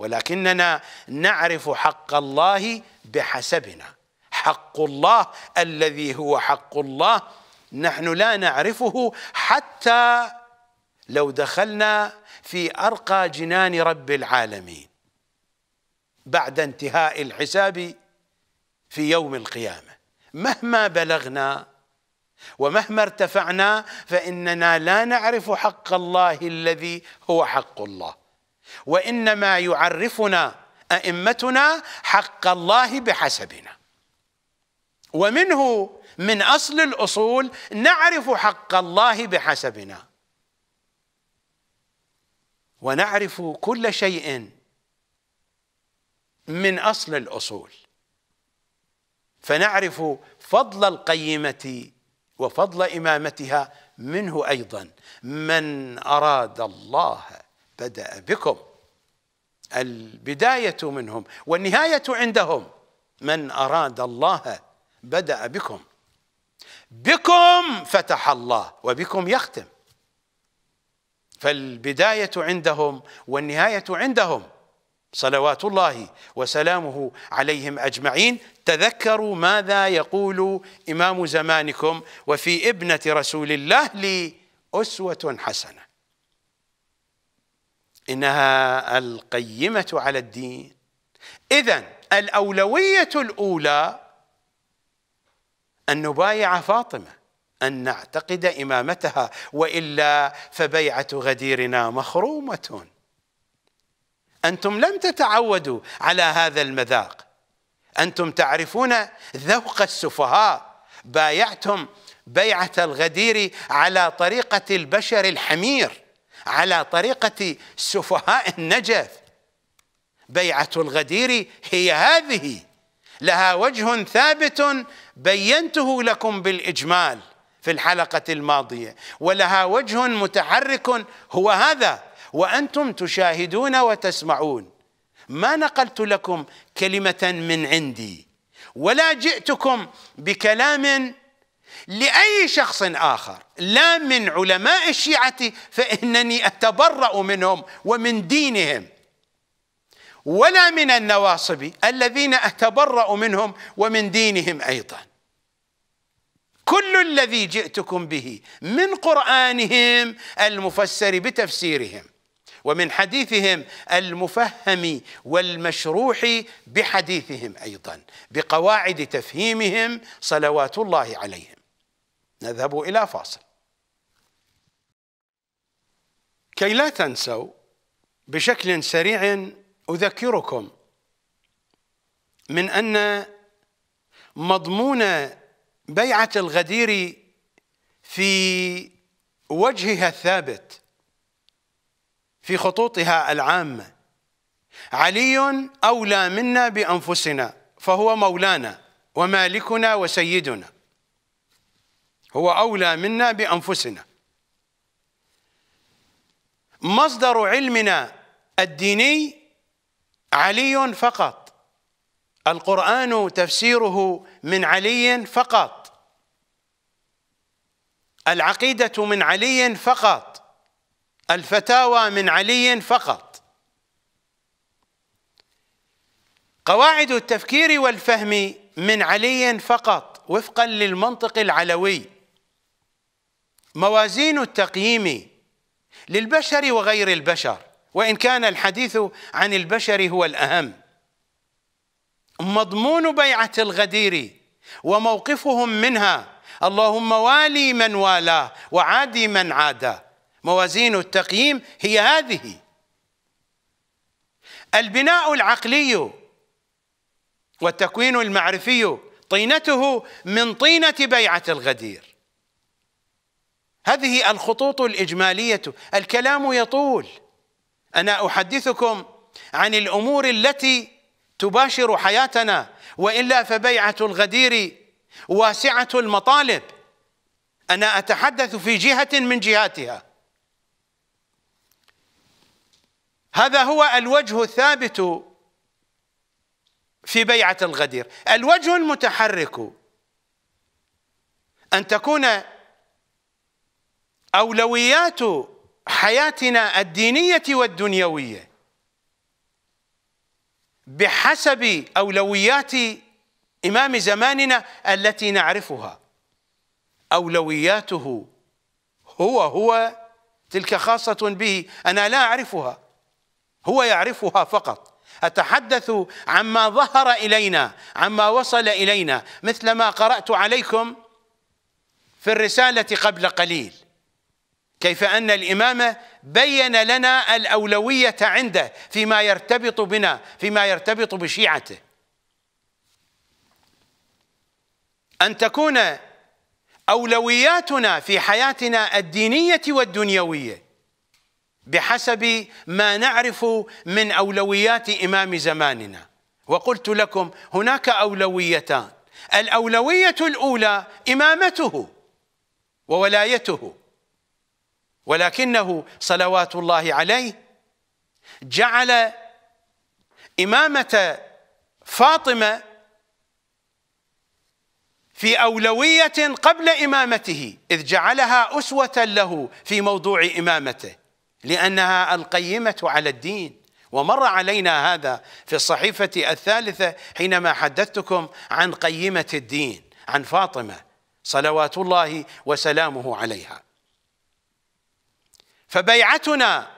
ولكننا نعرف حق الله بحسبنا حق الله الذي هو حق الله نحن لا نعرفه حتى لو دخلنا في أرقى جنان رب العالمين بعد انتهاء الحساب في يوم القيامة مهما بلغنا ومهما ارتفعنا فإننا لا نعرف حق الله الذي هو حق الله وإنما يعرفنا أئمتنا حق الله بحسبنا ومنه من أصل الأصول نعرف حق الله بحسبنا ونعرف كل شيء من أصل الأصول فنعرف فضل القيمة وفضل إمامتها منه أيضا من أراد الله بدأ بكم البداية منهم والنهاية عندهم من أراد الله بدأ بكم بكم فتح الله وبكم يختم فالبداية عندهم والنهاية عندهم صلوات الله وسلامه عليهم أجمعين تذكروا ماذا يقول إمام زمانكم وفي ابنة رسول الله لي أسوة حسنة إنها القيمة على الدين إذا الأولوية الأولى أن نبايع فاطمة أن نعتقد إمامتها وإلا فبيعة غديرنا مخرومة أنتم لم تتعودوا على هذا المذاق أنتم تعرفون ذوق السفهاء بايعتم بيعة الغدير على طريقة البشر الحمير على طريقة سفهاء النجف بيعة الغدير هي هذه لها وجه ثابت بينته لكم بالإجمال في الحلقة الماضية ولها وجه متحرك هو هذا وأنتم تشاهدون وتسمعون ما نقلت لكم كلمة من عندي ولا جئتكم بكلام لأي شخص آخر لا من علماء الشيعة فإنني أتبرأ منهم ومن دينهم ولا من النواصب الذين أتبرأ منهم ومن دينهم أيضا كل الذي جئتكم به من قرآنهم المفسر بتفسيرهم ومن حديثهم المفهم والمشروح بحديثهم ايضا بقواعد تفهيمهم صلوات الله عليهم نذهب إلى فاصل كي لا تنسوا بشكل سريع أذكركم من أن مضمون بيعة الغدير في وجهها الثابت في خطوطها العامة علي أولى منا بأنفسنا فهو مولانا ومالكنا وسيدنا هو أولى منا بأنفسنا مصدر علمنا الديني علي فقط القرآن تفسيره من علي فقط العقيدة من علي فقط الفتاوى من علي فقط قواعد التفكير والفهم من علي فقط وفقا للمنطق العلوي موازين التقييم للبشر وغير البشر وإن كان الحديث عن البشر هو الأهم مضمون بيعة الغدير وموقفهم منها اللهم والي من والاه وعادي من عادى موازين التقييم هي هذه البناء العقلي والتكوين المعرفي طينته من طينة بيعة الغدير هذه الخطوط الاجماليه الكلام يطول انا احدثكم عن الامور التي تباشر حياتنا والا فبيعه الغدير واسعه المطالب انا اتحدث في جهه من جهاتها هذا هو الوجه الثابت في بيعه الغدير الوجه المتحرك ان تكون أولويات حياتنا الدينية والدنيوية بحسب أولويات إمام زماننا التي نعرفها أولوياته هو هو تلك خاصة به أنا لا أعرفها هو يعرفها فقط أتحدث عما ظهر إلينا عما وصل إلينا مثل ما قرأت عليكم في الرسالة قبل قليل كيف ان الامام بين لنا الاولويه عنده فيما يرتبط بنا فيما يرتبط بشيعته ان تكون اولوياتنا في حياتنا الدينيه والدنيويه بحسب ما نعرف من اولويات امام زماننا وقلت لكم هناك اولويتان الاولويه الاولى امامته وولايته ولكنه صلوات الله عليه جعل إمامة فاطمة في أولوية قبل إمامته إذ جعلها أسوة له في موضوع إمامته لأنها القيمة على الدين ومر علينا هذا في الصحيفة الثالثة حينما حدثتكم عن قيمة الدين عن فاطمة صلوات الله وسلامه عليها فبيعتنا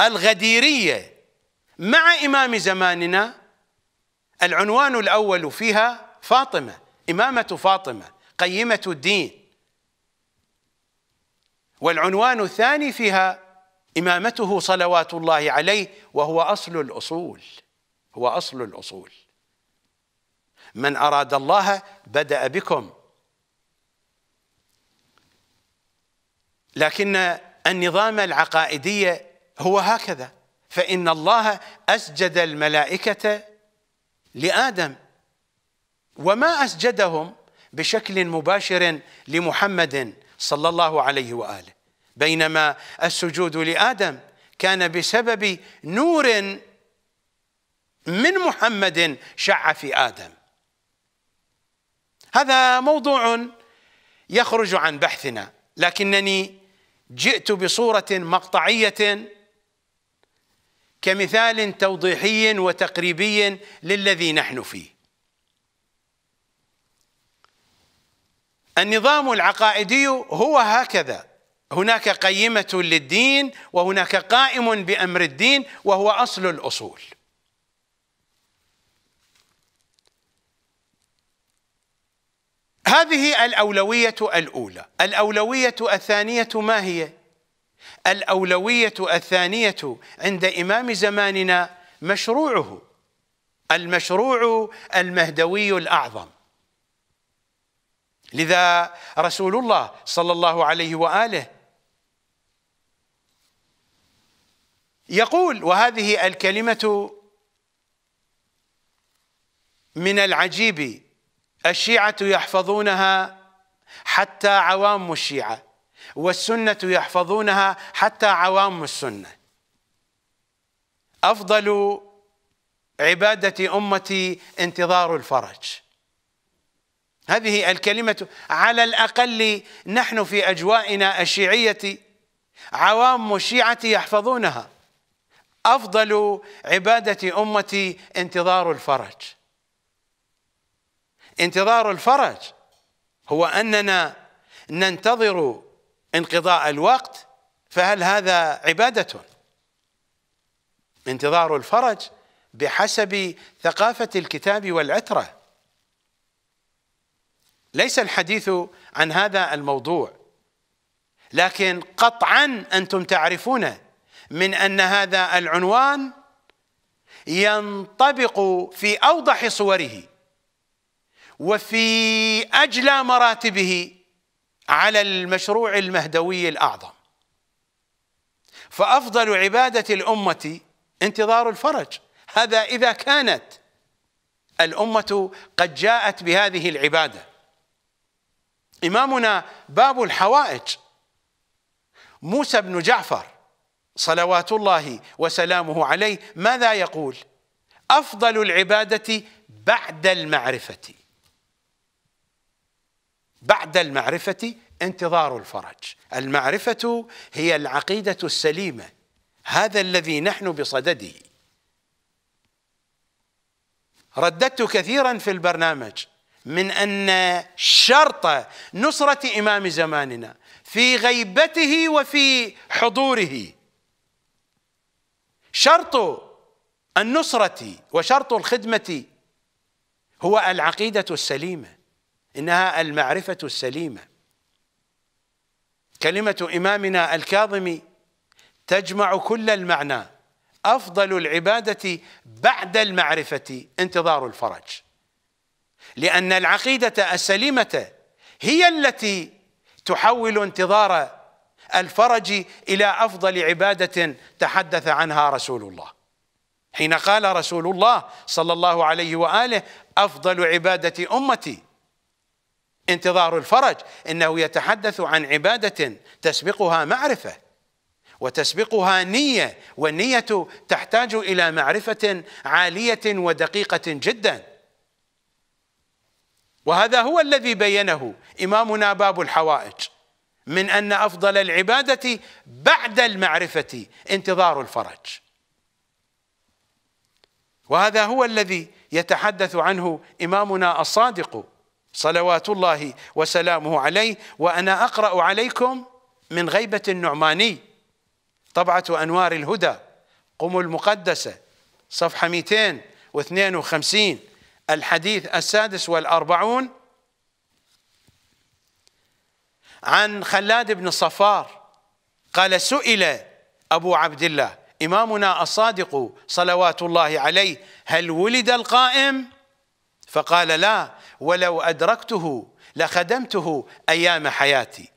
الغديريه مع امام زماننا العنوان الاول فيها فاطمه امامه فاطمه قيمه الدين والعنوان الثاني فيها امامته صلوات الله عليه وهو اصل الاصول هو اصل الاصول من اراد الله بدا بكم لكن النظام العقائدي هو هكذا فإن الله أسجد الملائكة لآدم وما أسجدهم بشكل مباشر لمحمد صلى الله عليه وآله بينما السجود لآدم كان بسبب نور من محمد شع في آدم هذا موضوع يخرج عن بحثنا لكنني جئت بصورة مقطعية كمثال توضيحي وتقريبي للذي نحن فيه النظام العقائدي هو هكذا هناك قيمة للدين وهناك قائم بأمر الدين وهو أصل الأصول هذه الأولوية الأولى الأولوية الثانية ما هي؟ الأولوية الثانية عند إمام زماننا مشروعه المشروع المهدوي الأعظم لذا رسول الله صلى الله عليه وآله يقول وهذه الكلمة من العجيب الشيعة يحفظونها حتى عوام الشيعة والسنة يحفظونها حتى عوام السنة أفضل عبادة أمتي انتظار الفرج هذه الكلمة على الأقل نحن في أجوائنا الشيعية عوام الشيعة يحفظونها أفضل عبادة أمتي انتظار الفرج انتظار الفرج هو اننا ننتظر انقضاء الوقت فهل هذا عباده انتظار الفرج بحسب ثقافه الكتاب والعتره ليس الحديث عن هذا الموضوع لكن قطعا انتم تعرفون من ان هذا العنوان ينطبق في اوضح صوره وفي أجلى مراتبه على المشروع المهدوي الأعظم فأفضل عبادة الأمة انتظار الفرج هذا إذا كانت الأمة قد جاءت بهذه العبادة إمامنا باب الحوائج موسى بن جعفر صلوات الله وسلامه عليه ماذا يقول أفضل العبادة بعد المعرفة بعد المعرفة انتظار الفرج المعرفة هي العقيدة السليمة هذا الذي نحن بصدده رددت كثيرا في البرنامج من أن شرط نصرة إمام زماننا في غيبته وفي حضوره شرط النصرة وشرط الخدمة هو العقيدة السليمة إنها المعرفة السليمة كلمة إمامنا الكاظمي تجمع كل المعنى أفضل العبادة بعد المعرفة انتظار الفرج لأن العقيدة السليمة هي التي تحول انتظار الفرج إلى أفضل عبادة تحدث عنها رسول الله حين قال رسول الله صلى الله عليه وآله أفضل عبادة أمتي انتظار الفرج انه يتحدث عن عباده تسبقها معرفه وتسبقها نيه والنيه تحتاج الى معرفه عاليه ودقيقه جدا وهذا هو الذي بينه امامنا باب الحوائج من ان افضل العباده بعد المعرفه انتظار الفرج وهذا هو الذي يتحدث عنه امامنا الصادق صلوات الله وسلامه عليه وأنا أقرأ عليكم من غيبة النعماني طبعة أنوار الهدى قم المقدسة صفحة 252 الحديث السادس والأربعون عن خلاد بن صفار قال سئل أبو عبد الله إمامنا الصادق صلوات الله عليه هل ولد القائم؟ فقال لا ولو أدركته لخدمته أيام حياتي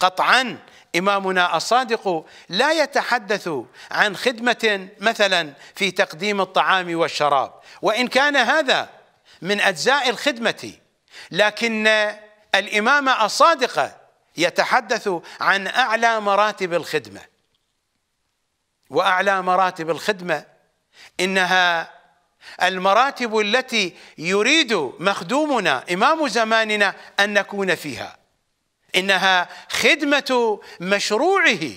قطعا إمامنا الصادق لا يتحدث عن خدمة مثلا في تقديم الطعام والشراب وإن كان هذا من أجزاء الخدمة لكن الامام الصادق يتحدث عن أعلى مراتب الخدمة وأعلى مراتب الخدمة إنها المراتب التي يريد مخدومنا امام زماننا ان نكون فيها انها خدمه مشروعه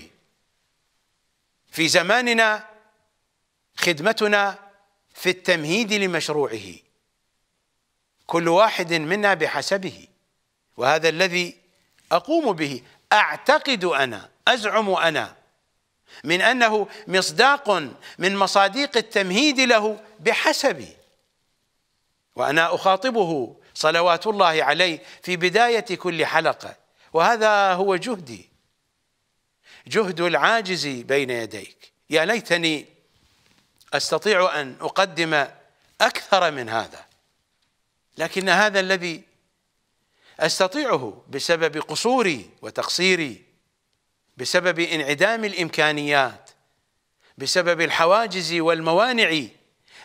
في زماننا خدمتنا في التمهيد لمشروعه كل واحد منا بحسبه وهذا الذي اقوم به اعتقد انا ازعم انا من انه مصداق من مصاديق التمهيد له بحسبي وأنا أخاطبه صلوات الله عليه في بداية كل حلقة وهذا هو جهدي جهد العاجز بين يديك يا ليتني أستطيع أن أقدم أكثر من هذا لكن هذا الذي أستطيعه بسبب قصوري وتقصيري بسبب انعدام الإمكانيات بسبب الحواجز والموانع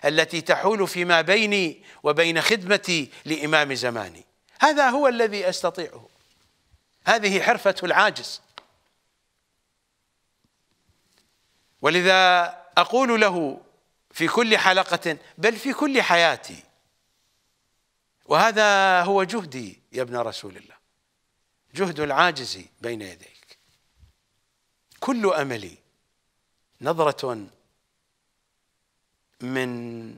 التي تحول فيما بيني وبين خدمتي لإمام زماني هذا هو الذي أستطيعه هذه حرفة العاجز ولذا أقول له في كل حلقة بل في كل حياتي وهذا هو جهدي يا ابن رسول الله جهد العاجز بين يديك كل أملي نظرة من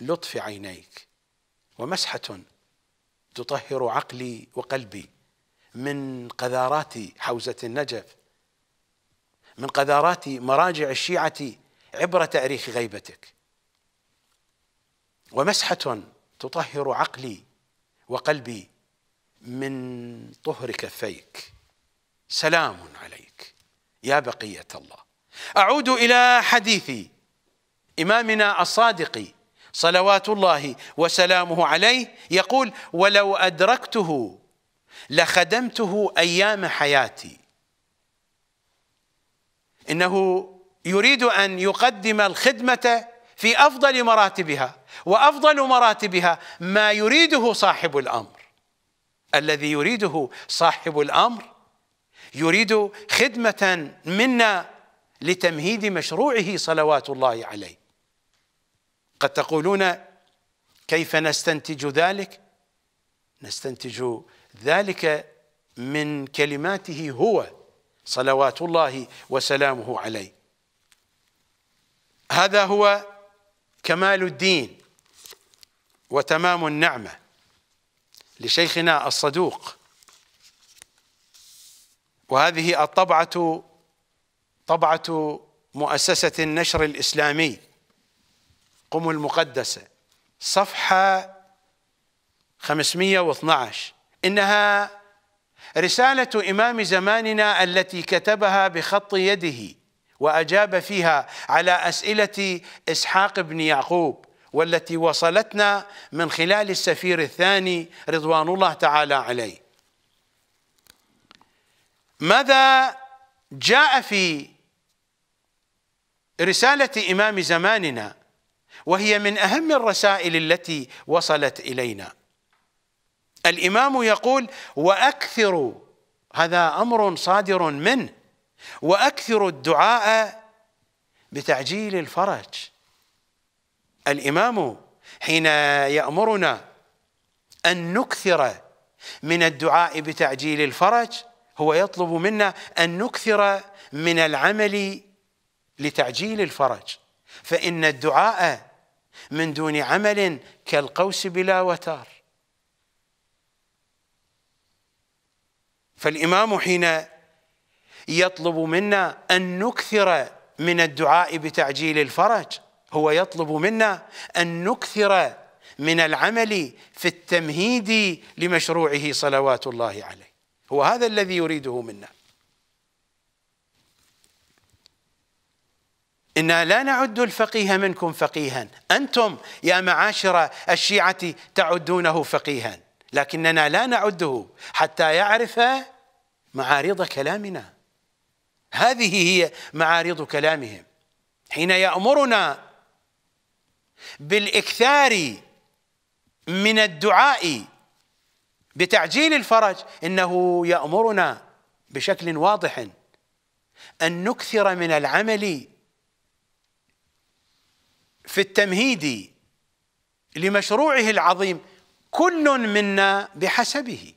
لطف عينيك ومسحة تطهر عقلي وقلبي من قذارات حوزة النجف من قذارات مراجع الشيعة عبر تاريخ غيبتك ومسحة تطهر عقلي وقلبي من طهر كفيك سلام عليك يا بقية الله أعود إلى حديثي إمامنا الصادق صلوات الله وسلامه عليه يقول ولو أدركته لخدمته أيام حياتي إنه يريد أن يقدم الخدمة في أفضل مراتبها وأفضل مراتبها ما يريده صاحب الأمر الذي يريده صاحب الأمر يريد خدمة منا لتمهيد مشروعه صلوات الله عليه قد تقولون كيف نستنتج ذلك نستنتج ذلك من كلماته هو صلوات الله وسلامه عليه هذا هو كمال الدين وتمام النعمة لشيخنا الصدوق وهذه الطبعة طبعة مؤسسة النشر الإسلامي قم المقدسة صفحة 512 إنها رسالة إمام زماننا التي كتبها بخط يده وأجاب فيها على أسئلة إسحاق بن يعقوب والتي وصلتنا من خلال السفير الثاني رضوان الله تعالى عليه ماذا جاء في رسالة إمام زماننا وهي من اهم الرسائل التي وصلت الينا الامام يقول واكثروا هذا امر صادر منه واكثروا الدعاء بتعجيل الفرج الامام حين يامرنا ان نكثر من الدعاء بتعجيل الفرج هو يطلب منا ان نكثر من العمل لتعجيل الفرج فان الدعاء من دون عمل كالقوس بلا وتار فالإمام حين يطلب منا أن نكثر من الدعاء بتعجيل الفرج هو يطلب منا أن نكثر من العمل في التمهيد لمشروعه صلوات الله عليه هو هذا الذي يريده منا إنا لا نعد الفقيه منكم فقيها أنتم يا معاشر الشيعة تعدونه فقيها لكننا لا نعده حتى يعرف معارض كلامنا هذه هي معارض كلامهم حين يأمرنا بالإكثار من الدعاء بتعجيل الفرج إنه يأمرنا بشكل واضح أن نكثر من العمل في التمهيد لمشروعه العظيم كل منا بحسبه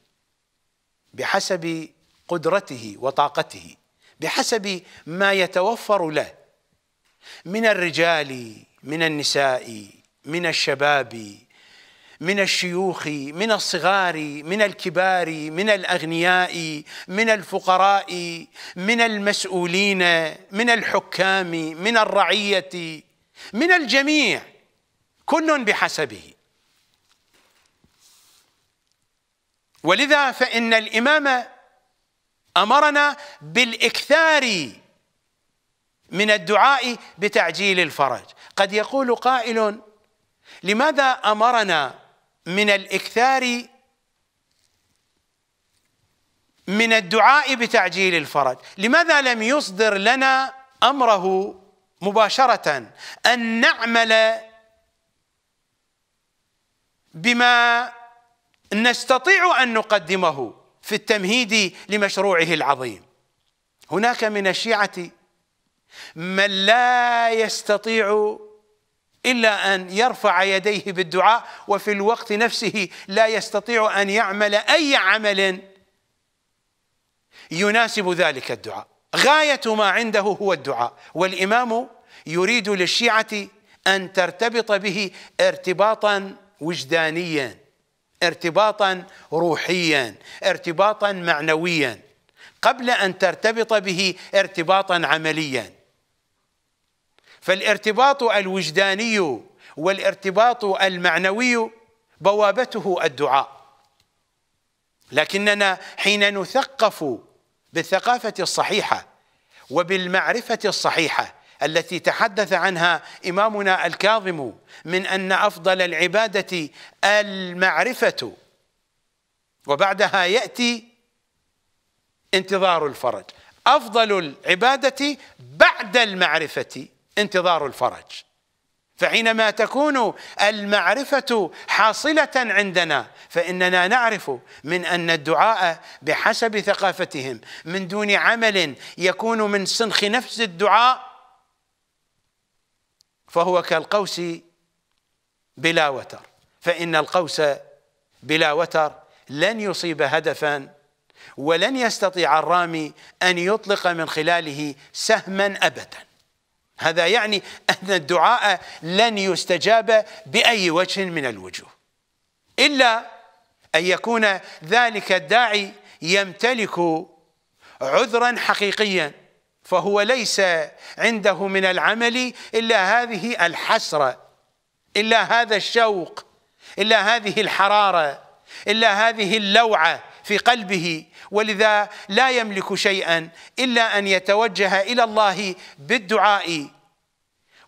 بحسب قدرته وطاقته بحسب ما يتوفر له من الرجال من النساء من الشباب من الشيوخ من الصغار من الكبار من الاغنياء من الفقراء من المسؤولين من الحكام من الرعيه من الجميع كل بحسبه ولذا فإن الإمام أمرنا بالإكثار من الدعاء بتعجيل الفرج قد يقول قائل لماذا أمرنا من الإكثار من الدعاء بتعجيل الفرج لماذا لم يصدر لنا أمره مباشرة أن نعمل بما نستطيع أن نقدمه في التمهيد لمشروعه العظيم هناك من الشيعة من لا يستطيع إلا أن يرفع يديه بالدعاء وفي الوقت نفسه لا يستطيع أن يعمل أي عمل يناسب ذلك الدعاء غاية ما عنده هو الدعاء والإمام يريد للشيعة أن ترتبط به ارتباطا وجدانيا ارتباطا روحيا ارتباطا معنويا قبل أن ترتبط به ارتباطا عمليا فالارتباط الوجداني والارتباط المعنوي بوابته الدعاء لكننا حين نثقف بالثقافة الصحيحة وبالمعرفة الصحيحة التي تحدث عنها إمامنا الكاظم من أن أفضل العبادة المعرفة وبعدها يأتي انتظار الفرج أفضل العبادة بعد المعرفة انتظار الفرج فحينما تكون المعرفة حاصلة عندنا فإننا نعرف من أن الدعاء بحسب ثقافتهم من دون عمل يكون من سنخ نفس الدعاء فهو كالقوس بلا وتر فإن القوس بلا وتر لن يصيب هدفا ولن يستطيع الرامي أن يطلق من خلاله سهما أبداً هذا يعني أن الدعاء لن يستجاب بأي وجه من الوجوه إلا أن يكون ذلك الداعي يمتلك عذرا حقيقيا فهو ليس عنده من العمل إلا هذه الحسرة إلا هذا الشوق إلا هذه الحرارة إلا هذه اللوعة في قلبه ولذا لا يملك شيئا الا ان يتوجه الى الله بالدعاء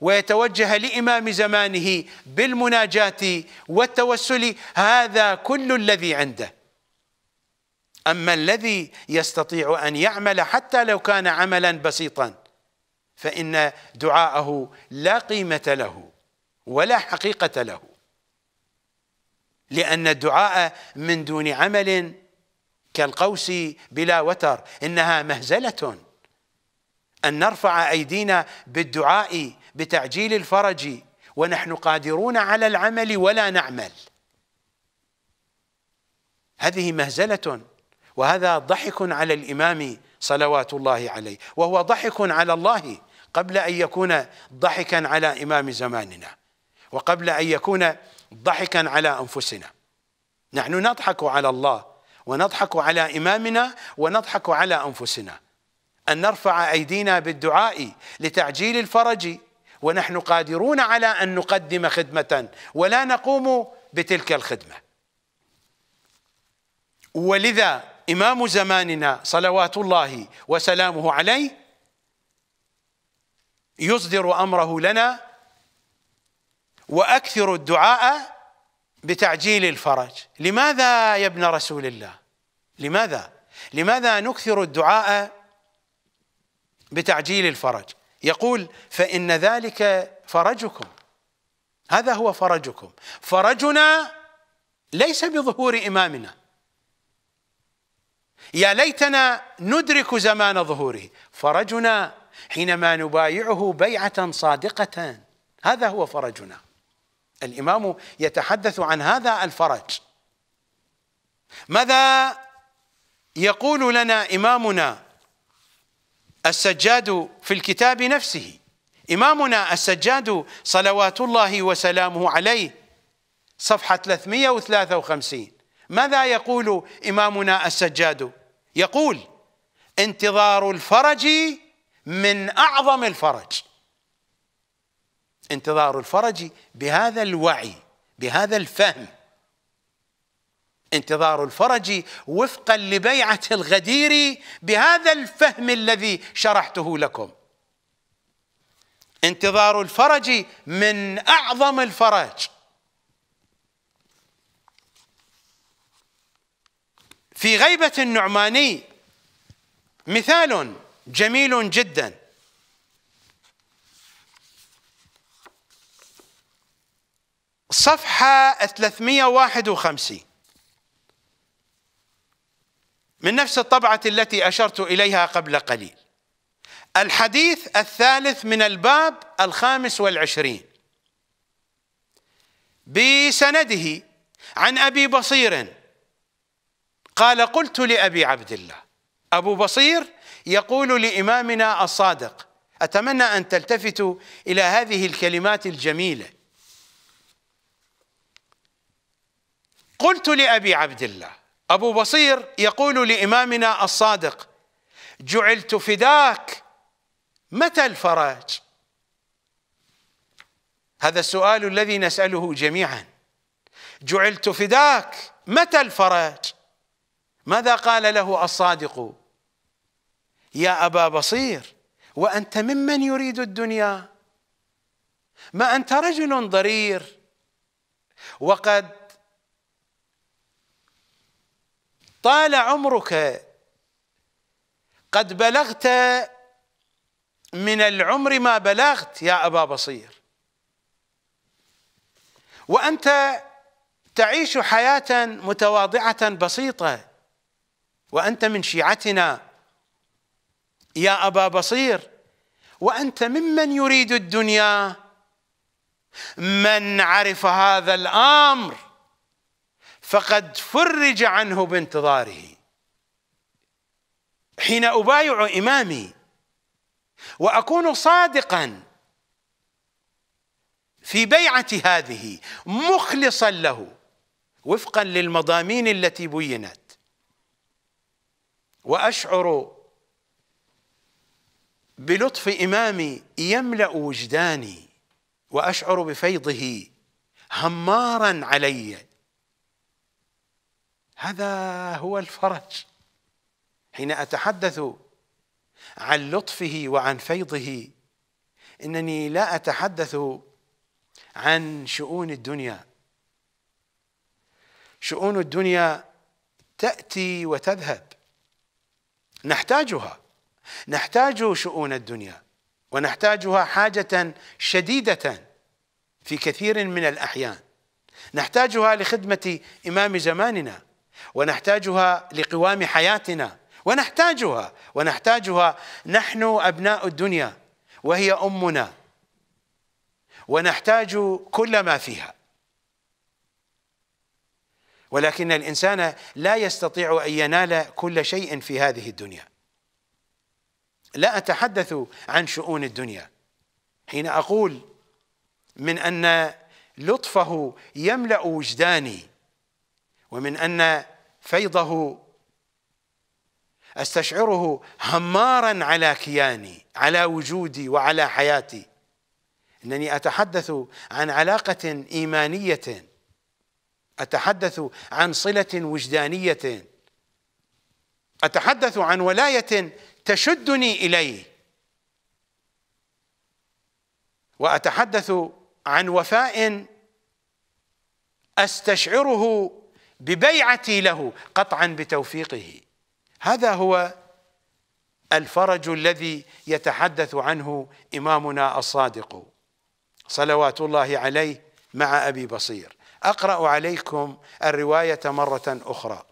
ويتوجه لامام زمانه بالمناجاه والتوسل هذا كل الذي عنده اما الذي يستطيع ان يعمل حتى لو كان عملا بسيطا فان دعاءه لا قيمه له ولا حقيقه له لان الدعاء من دون عمل كالقوس بلا وتر إنها مهزلة أن نرفع أيدينا بالدعاء بتعجيل الفرج ونحن قادرون على العمل ولا نعمل هذه مهزلة وهذا ضحك على الإمام صلوات الله عليه وهو ضحك على الله قبل أن يكون ضحكا على إمام زماننا وقبل أن يكون ضحكا على أنفسنا نحن نضحك على الله ونضحك على إمامنا ونضحك على أنفسنا أن نرفع أيدينا بالدعاء لتعجيل الفرج ونحن قادرون على أن نقدم خدمة ولا نقوم بتلك الخدمة ولذا إمام زماننا صلوات الله وسلامه عليه يصدر أمره لنا وأكثر الدعاء بتعجيل الفرج لماذا يا ابن رسول الله لماذا لماذا نكثر الدعاء بتعجيل الفرج يقول فإن ذلك فرجكم هذا هو فرجكم فرجنا ليس بظهور إمامنا يا ليتنا ندرك زمان ظهوره فرجنا حينما نبايعه بيعة صادقة هذا هو فرجنا الامام يتحدث عن هذا الفرج ماذا يقول لنا امامنا السجاد في الكتاب نفسه امامنا السجاد صلوات الله وسلامه عليه صفحه 353 ماذا يقول امامنا السجاد يقول انتظار الفرج من اعظم الفرج انتظار الفرج بهذا الوعي بهذا الفهم انتظار الفرج وفقا لبيعة الغدير بهذا الفهم الذي شرحته لكم انتظار الفرج من أعظم الفرج في غيبة النعماني مثال جميل جدا صفحة 351 من نفس الطبعة التي أشرت إليها قبل قليل الحديث الثالث من الباب الخامس والعشرين بسنده عن أبي بصير قال قلت لأبي عبد الله أبو بصير يقول لإمامنا الصادق أتمنى أن تلتفتوا إلى هذه الكلمات الجميلة قلت لأبي عبد الله أبو بصير يقول لإمامنا الصادق جعلت فداك متى الفرج هذا السؤال الذي نسأله جميعا جعلت فداك متى الفرج ماذا قال له الصادق يا أبا بصير وأنت ممن يريد الدنيا ما أنت رجل ضرير وقد طال عمرك قد بلغت من العمر ما بلغت يا أبا بصير وأنت تعيش حياة متواضعة بسيطة وأنت من شيعتنا يا أبا بصير وأنت ممن يريد الدنيا من عرف هذا الأمر فقد فرج عنه بانتظاره حين أبايع إمامي وأكون صادقا في بيعتي هذه مخلصا له وفقا للمضامين التي بينت وأشعر بلطف إمامي يملأ وجداني وأشعر بفيضه همارا علي هذا هو الفرج حين أتحدث عن لطفه وعن فيضه إنني لا أتحدث عن شؤون الدنيا شؤون الدنيا تأتي وتذهب نحتاجها نحتاج شؤون الدنيا ونحتاجها حاجة شديدة في كثير من الأحيان نحتاجها لخدمة إمام زماننا ونحتاجها لقوام حياتنا ونحتاجها ونحتاجها نحن أبناء الدنيا وهي أمنا ونحتاج كل ما فيها ولكن الإنسان لا يستطيع أن ينال كل شيء في هذه الدنيا لا أتحدث عن شؤون الدنيا حين أقول من أن لطفه يملأ وجداني ومن أن فيضه استشعره همارا على كياني على وجودي وعلى حياتي انني اتحدث عن علاقه ايمانيه اتحدث عن صله وجدانيه اتحدث عن ولايه تشدني اليه واتحدث عن وفاء استشعره ببيعتي له قطعا بتوفيقه هذا هو الفرج الذي يتحدث عنه إمامنا الصادق صلوات الله عليه مع أبي بصير أقرأ عليكم الرواية مرة أخرى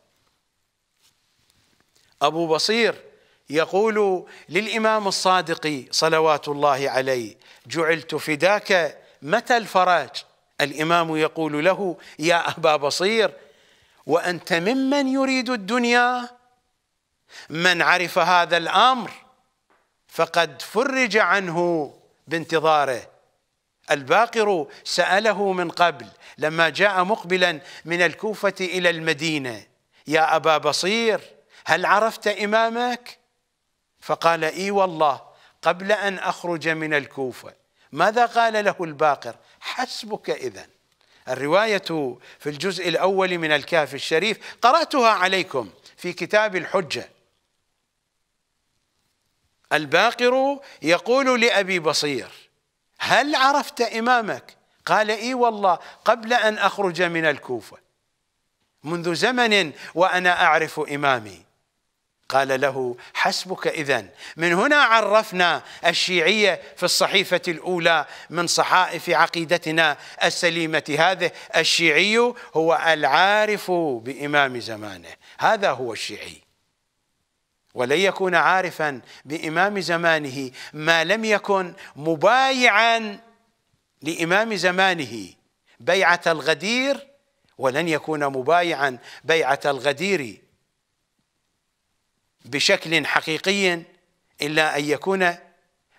أبو بصير يقول للإمام الصادق صلوات الله عليه جعلت فداك متى الفرج الإمام يقول له يا أبا بصير وأنت ممن يريد الدنيا من عرف هذا الأمر فقد فرج عنه بانتظاره الباقر سأله من قبل لما جاء مقبلا من الكوفة إلى المدينة يا أبا بصير هل عرفت إمامك؟ فقال إي والله قبل أن أخرج من الكوفة ماذا قال له الباقر؟ حسبك إذن الرواية في الجزء الأول من الكهف الشريف قرأتها عليكم في كتاب الحجة الباقر يقول لأبي بصير هل عرفت إمامك قال إي والله قبل أن أخرج من الكوفة منذ زمن وأنا أعرف إمامي قال له حسبك إذا من هنا عرفنا الشيعية في الصحيفة الأولى من صحائف عقيدتنا السليمة هذه الشيعي هو العارف بإمام زمانه هذا هو الشيعي ولن يكون عارفا بإمام زمانه ما لم يكن مبايعا لإمام زمانه بيعة الغدير ولن يكون مبايعا بيعة الغدير بشكل حقيقي إلا أن يكون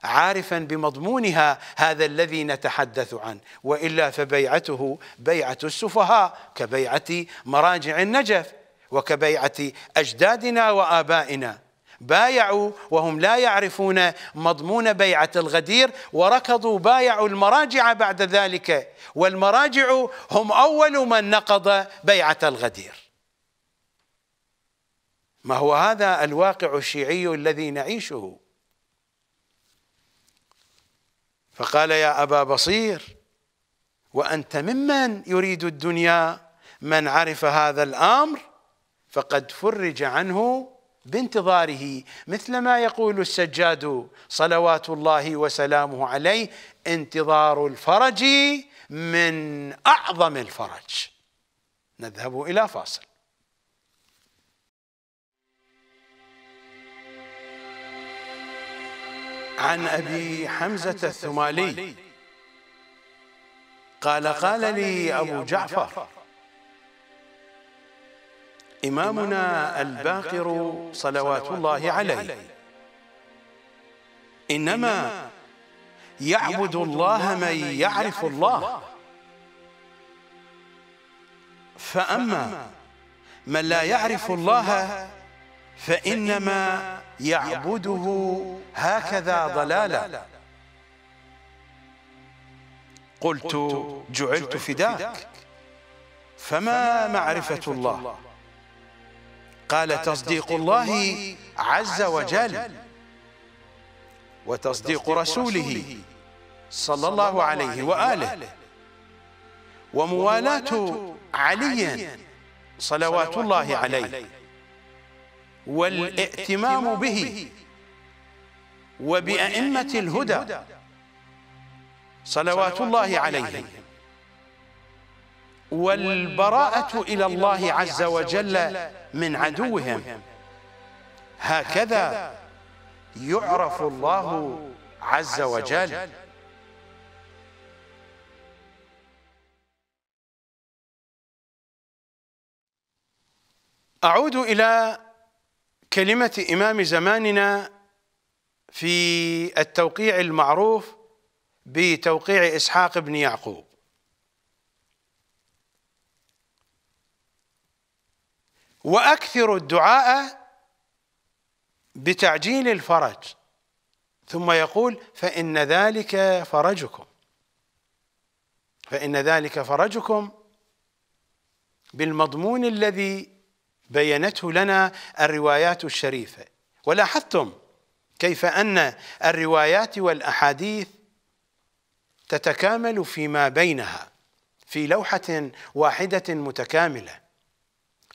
عارفا بمضمونها هذا الذي نتحدث عنه وإلا فبيعته بيعة السفهاء كبيعة مراجع النجف وكبيعة أجدادنا وآبائنا بايعوا وهم لا يعرفون مضمون بيعة الغدير وركضوا بايعوا المراجع بعد ذلك والمراجع هم أول من نقض بيعة الغدير ما هو هذا الواقع الشيعي الذي نعيشه فقال يا أبا بصير وأنت ممن يريد الدنيا من عرف هذا الأمر فقد فرج عنه بانتظاره مثل ما يقول السجاد صلوات الله وسلامه عليه انتظار الفرج من أعظم الفرج نذهب إلى فاصل عن أبي حمزة الثمالي قال قال لي أبو جعفر إمامنا الباقر صلوات الله عليه إنما يعبد الله من يعرف الله فأما من لا يعرف الله فإنما يعبده هكذا ضلالا قلت جعلت فداك فما معرفة الله قال تصديق الله عز وجل وتصديق رسوله صلى الله عليه وآله وموالاة علي صلوات الله عليه والائتمام به وبأئمة الهدى صلوات الله عليهم والبراءة إلى الله عز وجل من عدوهم هكذا يعرف الله عز وجل أعود إلى كلمة إمام زماننا في التوقيع المعروف بتوقيع إسحاق بن يعقوب وأكثر الدعاء بتعجيل الفرج ثم يقول فإن ذلك فرجكم فإن ذلك فرجكم بالمضمون الذي بينته لنا الروايات الشريفة ولاحظتم كيف أن الروايات والأحاديث تتكامل فيما بينها في لوحة واحدة متكاملة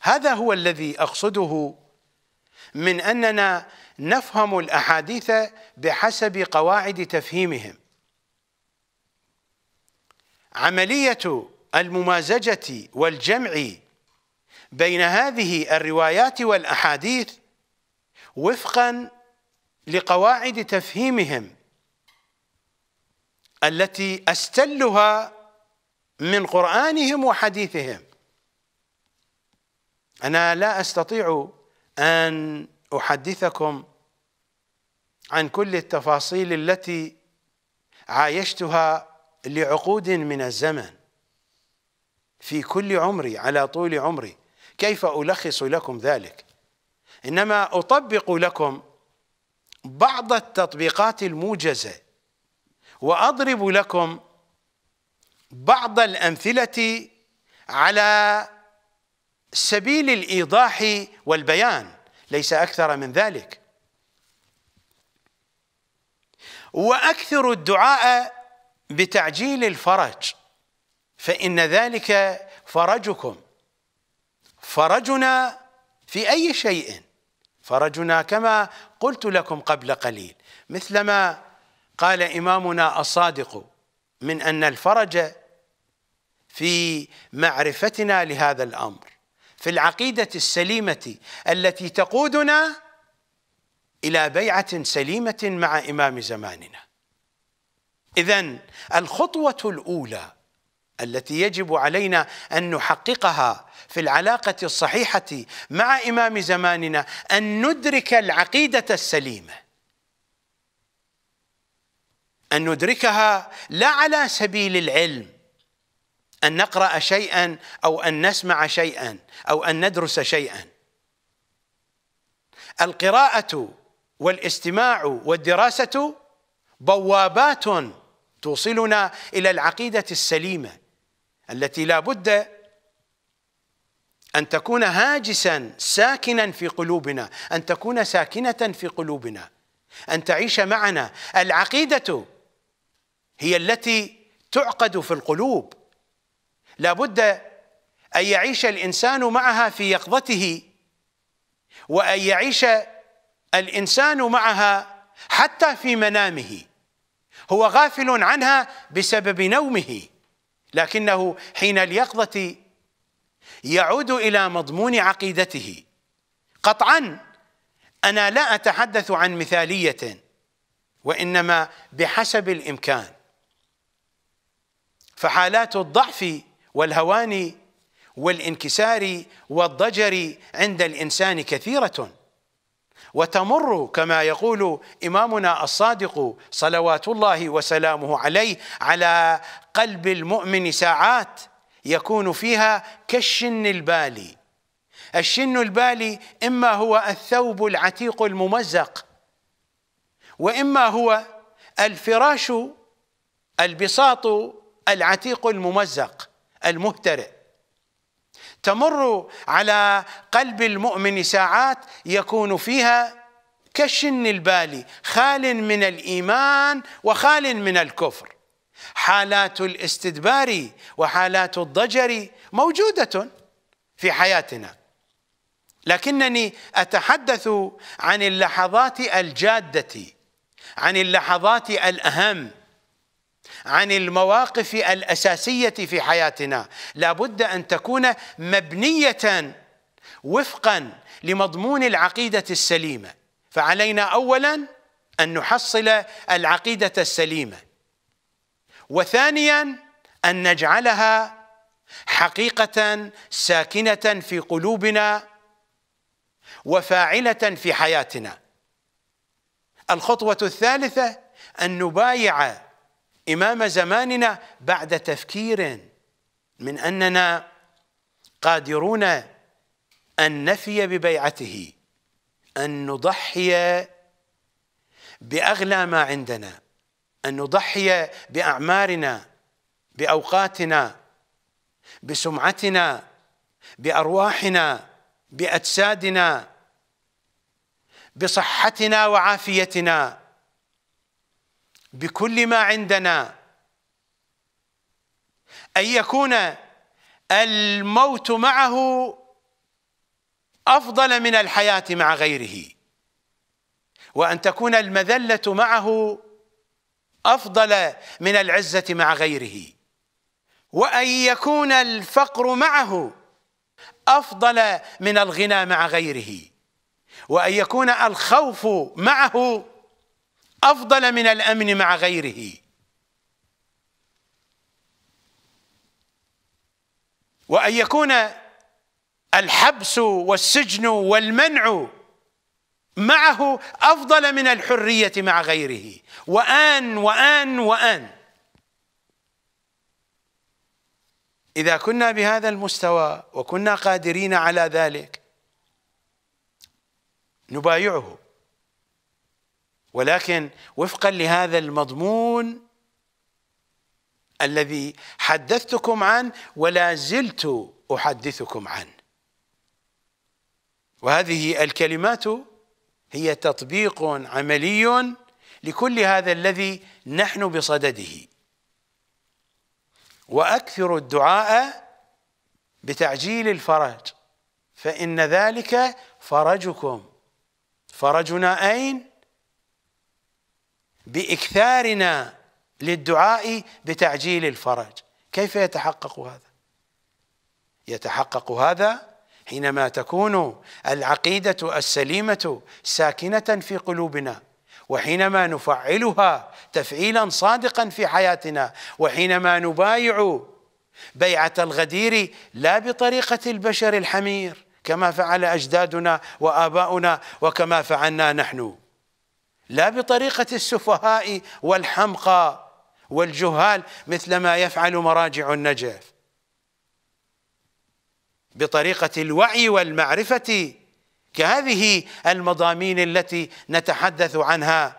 هذا هو الذي أقصده من أننا نفهم الأحاديث بحسب قواعد تفهيمهم عملية الممازجة والجمع بين هذه الروايات والاحاديث وفقا لقواعد تفهيمهم التي استلها من قرانهم وحديثهم انا لا استطيع ان احدثكم عن كل التفاصيل التي عايشتها لعقود من الزمن في كل عمري على طول عمري كيف ألخص لكم ذلك إنما أطبق لكم بعض التطبيقات الموجزة وأضرب لكم بعض الأمثلة على سبيل الإيضاح والبيان ليس أكثر من ذلك وأكثر الدعاء بتعجيل الفرج فإن ذلك فرجكم فرجنا في أي شيء فرجنا كما قلت لكم قبل قليل مثلما قال إمامنا الصادق من أن الفرج في معرفتنا لهذا الأمر في العقيدة السليمة التي تقودنا إلى بيعة سليمة مع إمام زماننا إذا الخطوة الأولى التي يجب علينا أن نحققها في العلاقة الصحيحة مع إمام زماننا أن ندرك العقيدة السليمة أن ندركها لا على سبيل العلم أن نقرأ شيئا أو أن نسمع شيئا أو أن ندرس شيئا القراءة والاستماع والدراسة بوابات توصلنا إلى العقيدة السليمة التي لا بد أن تكون هاجسا ساكنا في قلوبنا أن تكون ساكنة في قلوبنا أن تعيش معنا العقيدة هي التي تعقد في القلوب لا بد أن يعيش الإنسان معها في يقظته وأن يعيش الإنسان معها حتى في منامه هو غافل عنها بسبب نومه لكنه حين اليقظة يعود إلى مضمون عقيدته قطعا أنا لا أتحدث عن مثالية وإنما بحسب الإمكان فحالات الضعف والهوان والانكسار والضجر عند الإنسان كثيرة وتمر كما يقول إمامنا الصادق صلوات الله وسلامه عليه على قلب المؤمن ساعات يكون فيها كالشن البالي الشن البالي اما هو الثوب العتيق الممزق واما هو الفراش البساط العتيق الممزق المهترئ تمر على قلب المؤمن ساعات يكون فيها كالشن البالي خال من الايمان وخال من الكفر حالات الاستدبار وحالات الضجر موجودة في حياتنا لكنني أتحدث عن اللحظات الجادة عن اللحظات الأهم عن المواقف الأساسية في حياتنا لا بد أن تكون مبنية وفقا لمضمون العقيدة السليمة فعلينا أولا أن نحصل العقيدة السليمة وثانيا ان نجعلها حقيقه ساكنه في قلوبنا وفاعله في حياتنا الخطوه الثالثه ان نبايع امام زماننا بعد تفكير من اننا قادرون ان نفي ببيعته ان نضحي باغلى ما عندنا أن نضحي بأعمارنا بأوقاتنا بسمعتنا بأرواحنا بأجسادنا بصحتنا وعافيتنا بكل ما عندنا أن يكون الموت معه أفضل من الحياة مع غيره وأن تكون المذلة معه أفضل من العزة مع غيره وأن يكون الفقر معه أفضل من الغنى مع غيره وأن يكون الخوف معه أفضل من الأمن مع غيره وأن يكون الحبس والسجن والمنع معه افضل من الحريه مع غيره وان وان وان اذا كنا بهذا المستوى وكنا قادرين على ذلك نبايعه ولكن وفقا لهذا المضمون الذي حدثتكم عنه ولا زلت احدثكم عنه وهذه الكلمات هي تطبيق عملي لكل هذا الذي نحن بصدده واكثر الدعاء بتعجيل الفرج فان ذلك فرجكم فرجنا اين باكثارنا للدعاء بتعجيل الفرج كيف يتحقق هذا يتحقق هذا حينما تكون العقيدة السليمة ساكنة في قلوبنا وحينما نفعلها تفعيلا صادقا في حياتنا وحينما نبايع بيعة الغدير لا بطريقة البشر الحمير كما فعل أجدادنا وآباؤنا وكما فعلنا نحن لا بطريقة السفهاء والحمقى والجهال مثل ما يفعل مراجع النجف بطريقة الوعي والمعرفة كهذه المضامين التي نتحدث عنها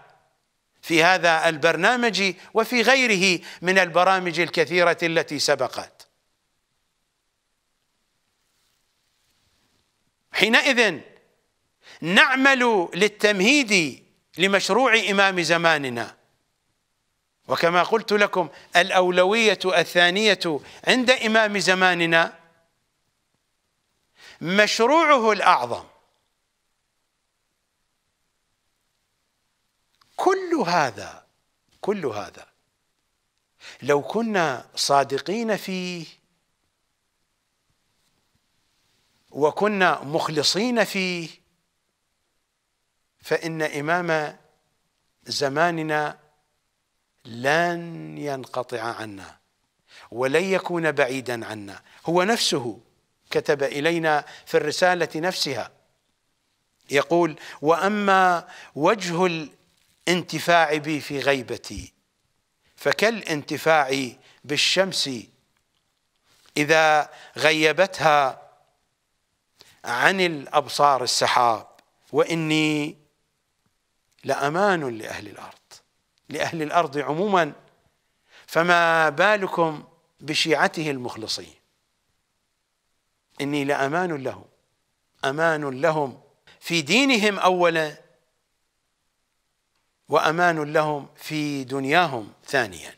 في هذا البرنامج وفي غيره من البرامج الكثيرة التي سبقت حينئذ نعمل للتمهيد لمشروع إمام زماننا وكما قلت لكم الأولوية الثانية عند إمام زماننا مشروعه الأعظم كل هذا كل هذا لو كنا صادقين فيه وكنا مخلصين فيه فإن إمام زماننا لن ينقطع عنا ولن يكون بعيدا عنا هو نفسه كتب الينا في الرساله نفسها يقول واما وجه الانتفاع بي في غيبتي فكالانتفاع بالشمس اذا غيبتها عن الابصار السحاب واني لامان لاهل الارض لاهل الارض عموما فما بالكم بشيعته المخلصين إني لأمان لهم أمان لهم في دينهم أولا وأمان لهم في دنياهم ثانيا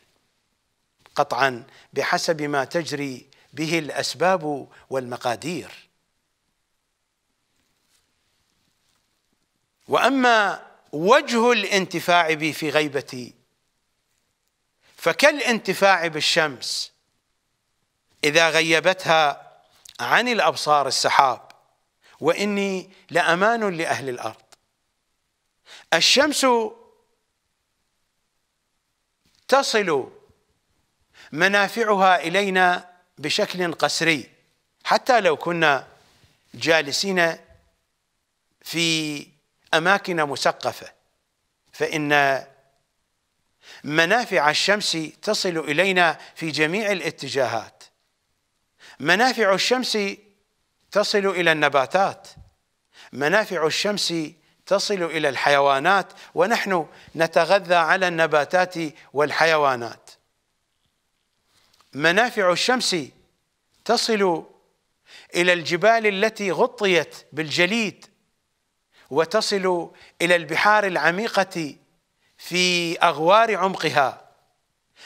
قطعا بحسب ما تجري به الأسباب والمقادير وأما وجه الانتفاع بي في غيبتي فكالانتفاع بالشمس إذا غيبتها عن الأبصار السحاب وإني لأمان لأهل الأرض الشمس تصل منافعها إلينا بشكل قسري حتى لو كنا جالسين في أماكن مسقفة فإن منافع الشمس تصل إلينا في جميع الاتجاهات منافع الشمس تصل إلى النباتات منافع الشمس تصل إلى الحيوانات ونحن نتغذى على النباتات والحيوانات منافع الشمس تصل إلى الجبال التي غطيت بالجليد وتصل إلى البحار العميقة في أغوار عمقها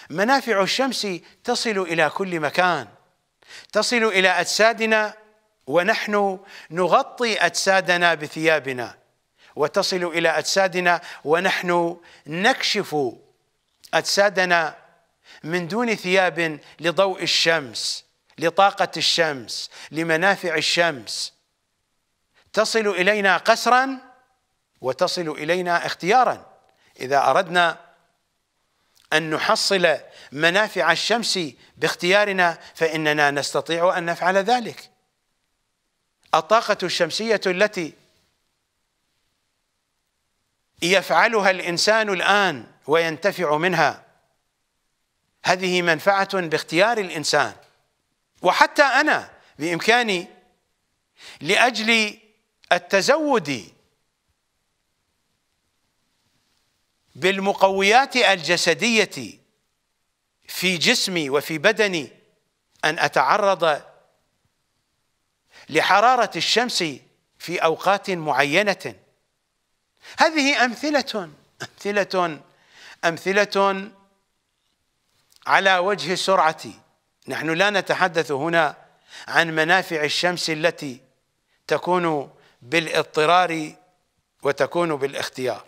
منافع الشمس تصل إلى كل مكان تصل إلى أجسادنا ونحن نغطي أجسادنا بثيابنا وتصل إلى أجسادنا ونحن نكشف أجسادنا من دون ثياب لضوء الشمس لطاقة الشمس لمنافع الشمس تصل إلينا قسرا وتصل إلينا اختيارا إذا أردنا أن نحصل منافع الشمس باختيارنا فإننا نستطيع أن نفعل ذلك الطاقة الشمسية التي يفعلها الإنسان الآن وينتفع منها هذه منفعة باختيار الإنسان وحتى أنا بإمكاني لأجل التزود بالمقويات الجسدية في جسمي وفي بدني ان اتعرض لحراره الشمس في اوقات معينه هذه امثله امثله امثله على وجه السرعة نحن لا نتحدث هنا عن منافع الشمس التي تكون بالاضطرار وتكون بالاختيار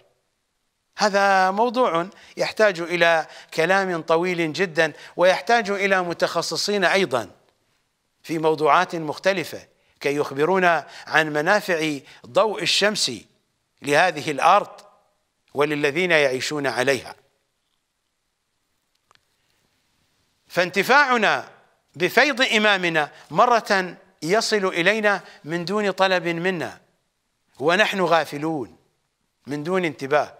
هذا موضوع يحتاج الى كلام طويل جدا ويحتاج الى متخصصين ايضا في موضوعات مختلفه كي يخبرونا عن منافع ضوء الشمس لهذه الارض وللذين يعيشون عليها فانتفاعنا بفيض امامنا مره يصل الينا من دون طلب منا ونحن غافلون من دون انتباه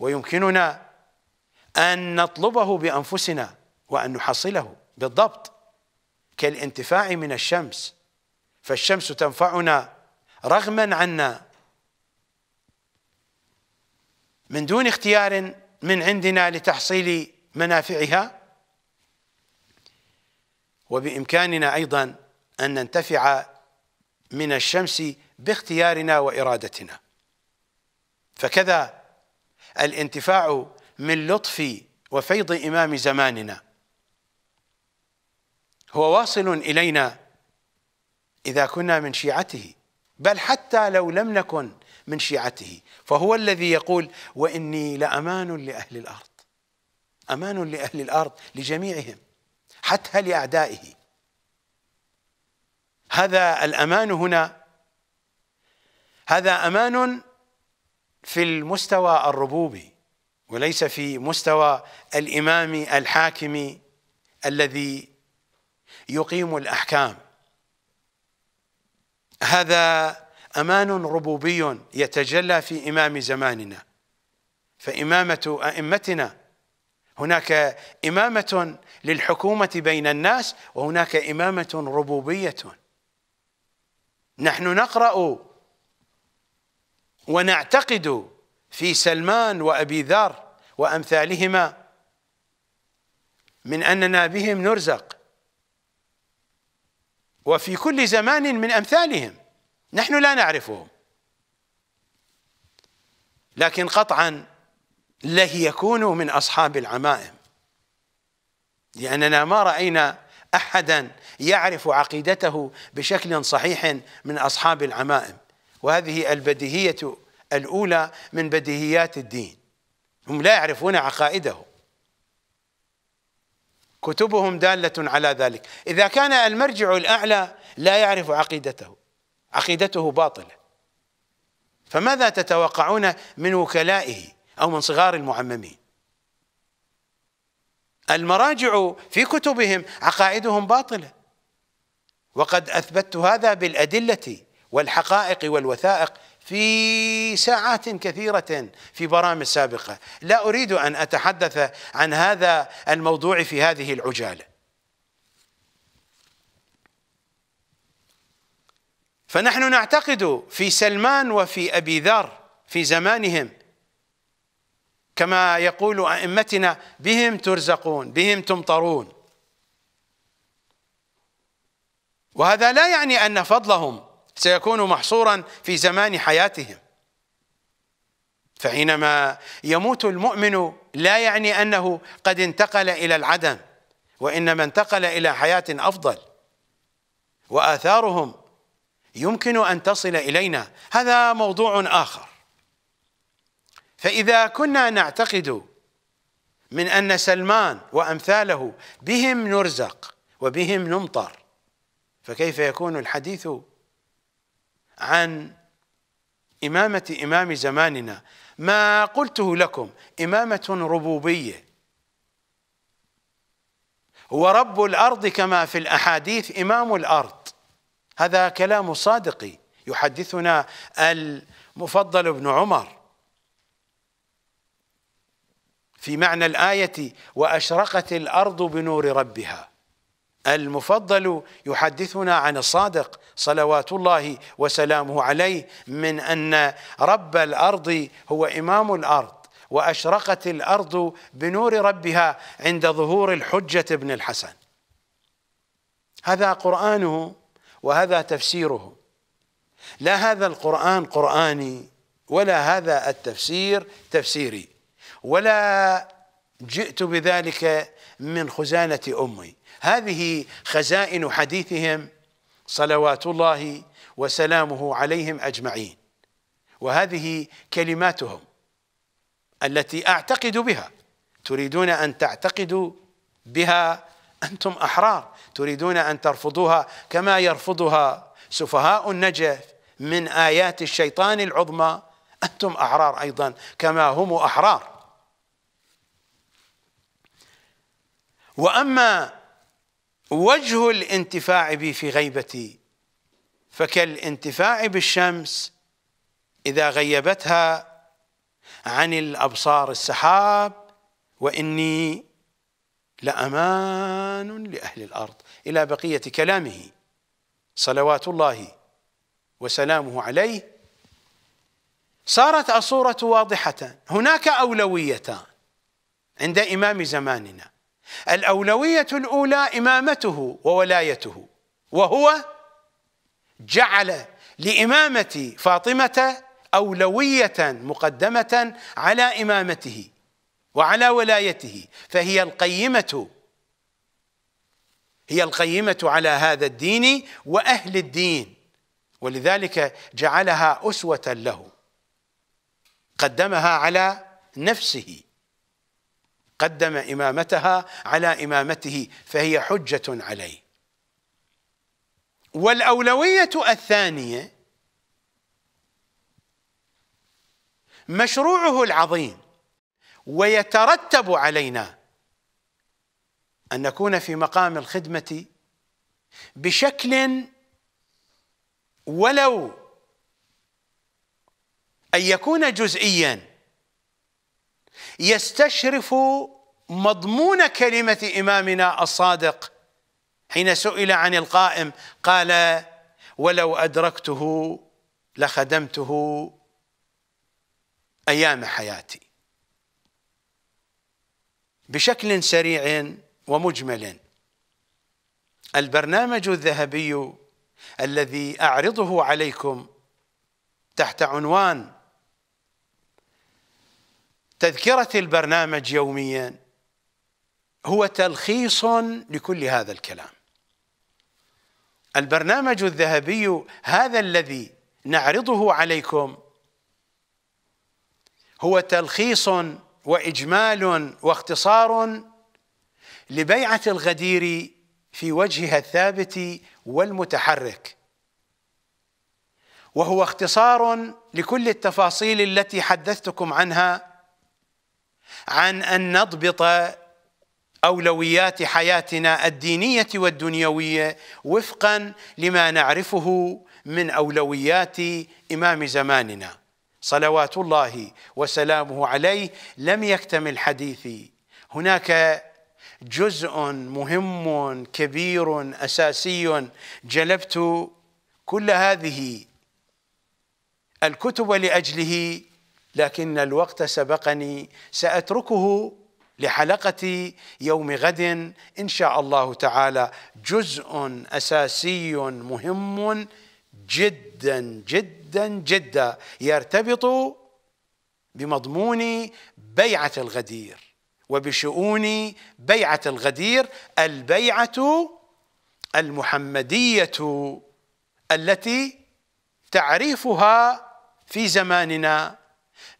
ويمكننا أن نطلبه بأنفسنا وأن نحصله بالضبط كالانتفاع من الشمس فالشمس تنفعنا رغما عنا من دون اختيار من عندنا لتحصيل منافعها وبإمكاننا أيضا أن ننتفع من الشمس باختيارنا وإرادتنا فكذا الانتفاع من لطف وفيض إمام زماننا هو واصل إلينا إذا كنا من شيعته بل حتى لو لم نكن من شيعته فهو الذي يقول وإني لأمان لأهل الأرض أمان لأهل الأرض لجميعهم حتى لأعدائه هذا الأمان هنا هذا أمان في المستوى الربوبي وليس في مستوى الإمام الحاكم الذي يقيم الأحكام هذا أمان ربوبي يتجلى في إمام زماننا فإمامة أئمتنا هناك إمامة للحكومة بين الناس وهناك إمامة ربوبية نحن نقرأ ونعتقد في سلمان وأبي ذر وأمثالهما من أننا بهم نرزق وفي كل زمان من أمثالهم نحن لا نعرفهم لكن قطعا له يكون من أصحاب العمائم لأننا ما رأينا أحدا يعرف عقيدته بشكل صحيح من أصحاب العمائم وهذه البديهية الأولى من بديهيات الدين هم لا يعرفون عقائده كتبهم دالة على ذلك إذا كان المرجع الأعلى لا يعرف عقيدته عقيدته باطلة فماذا تتوقعون من وكلائه أو من صغار المعممين المراجع في كتبهم عقائدهم باطلة وقد أثبتت هذا بالأدلة والحقائق والوثائق في ساعات كثيرة في برامج سابقة لا أريد أن أتحدث عن هذا الموضوع في هذه العجالة فنحن نعتقد في سلمان وفي أبي ذر في زمانهم كما يقول أئمتنا بهم ترزقون بهم تمطرون وهذا لا يعني أن فضلهم سيكون محصورا في زمان حياتهم فحينما يموت المؤمن لا يعني انه قد انتقل الى العدم وانما انتقل الى حياه افضل واثارهم يمكن ان تصل الينا هذا موضوع اخر فاذا كنا نعتقد من ان سلمان وامثاله بهم نرزق وبهم نمطر فكيف يكون الحديث عن إمامة إمام زماننا ما قلته لكم إمامة ربوبية هو رب الأرض كما في الأحاديث إمام الأرض هذا كلام صادق يحدثنا المفضل بن عمر في معنى الآية وأشرقت الأرض بنور ربها المفضل يحدثنا عن الصادق صلوات الله وسلامه عليه من أن رب الأرض هو إمام الأرض وأشرقت الأرض بنور ربها عند ظهور الحجة بن الحسن هذا قرآنه وهذا تفسيره لا هذا القرآن قرآني ولا هذا التفسير تفسيري ولا جئت بذلك من خزانة أمي هذه خزائن حديثهم صلوات الله وسلامه عليهم أجمعين وهذه كلماتهم التي أعتقد بها تريدون أن تعتقدوا بها أنتم أحرار تريدون أن ترفضوها كما يرفضها سفهاء النجف من آيات الشيطان العظمى أنتم أحرار أيضا كما هم أحرار وأما وجه الانتفاع بي في غيبتي فكالانتفاع بالشمس إذا غيبتها عن الأبصار السحاب وإني لأمان لأهل الأرض إلى بقية كلامه صلوات الله وسلامه عليه صارت الصورة واضحة هناك أولويتان عند إمام زماننا الأولوية الأولى إمامته وولايته وهو جعل لإمامة فاطمة أولوية مقدمة على إمامته وعلى ولايته فهي القيمة هي القيمة على هذا الدين وأهل الدين ولذلك جعلها أسوة له قدمها على نفسه قدم إمامتها على إمامته فهي حجة عليه والأولوية الثانية مشروعه العظيم ويترتب علينا أن نكون في مقام الخدمة بشكل ولو أن يكون جزئياً يستشرف مضمون كلمة إمامنا الصادق حين سئل عن القائم قال ولو أدركته لخدمته أيام حياتي بشكل سريع ومجمل البرنامج الذهبي الذي أعرضه عليكم تحت عنوان تذكرة البرنامج يوميا هو تلخيص لكل هذا الكلام البرنامج الذهبي هذا الذي نعرضه عليكم هو تلخيص واجمال واختصار لبيعه الغدير في وجهها الثابت والمتحرك وهو اختصار لكل التفاصيل التي حدثتكم عنها عن ان نضبط اولويات حياتنا الدينيه والدنيويه وفقا لما نعرفه من اولويات امام زماننا صلوات الله وسلامه عليه لم يكتمل حديثي هناك جزء مهم كبير اساسي جلبت كل هذه الكتب لاجله لكن الوقت سبقني ساتركه لحلقه يوم غد ان شاء الله تعالى جزء اساسي مهم جدا جدا جدا يرتبط بمضمون بيعه الغدير وبشؤون بيعه الغدير البيعه المحمديه التي تعريفها في زماننا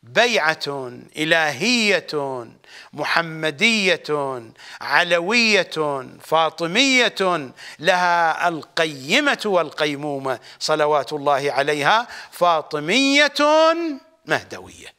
بيعه الهيه محمديه علويه فاطميه لها القيمه والقيمومه صلوات الله عليها فاطميه مهدويه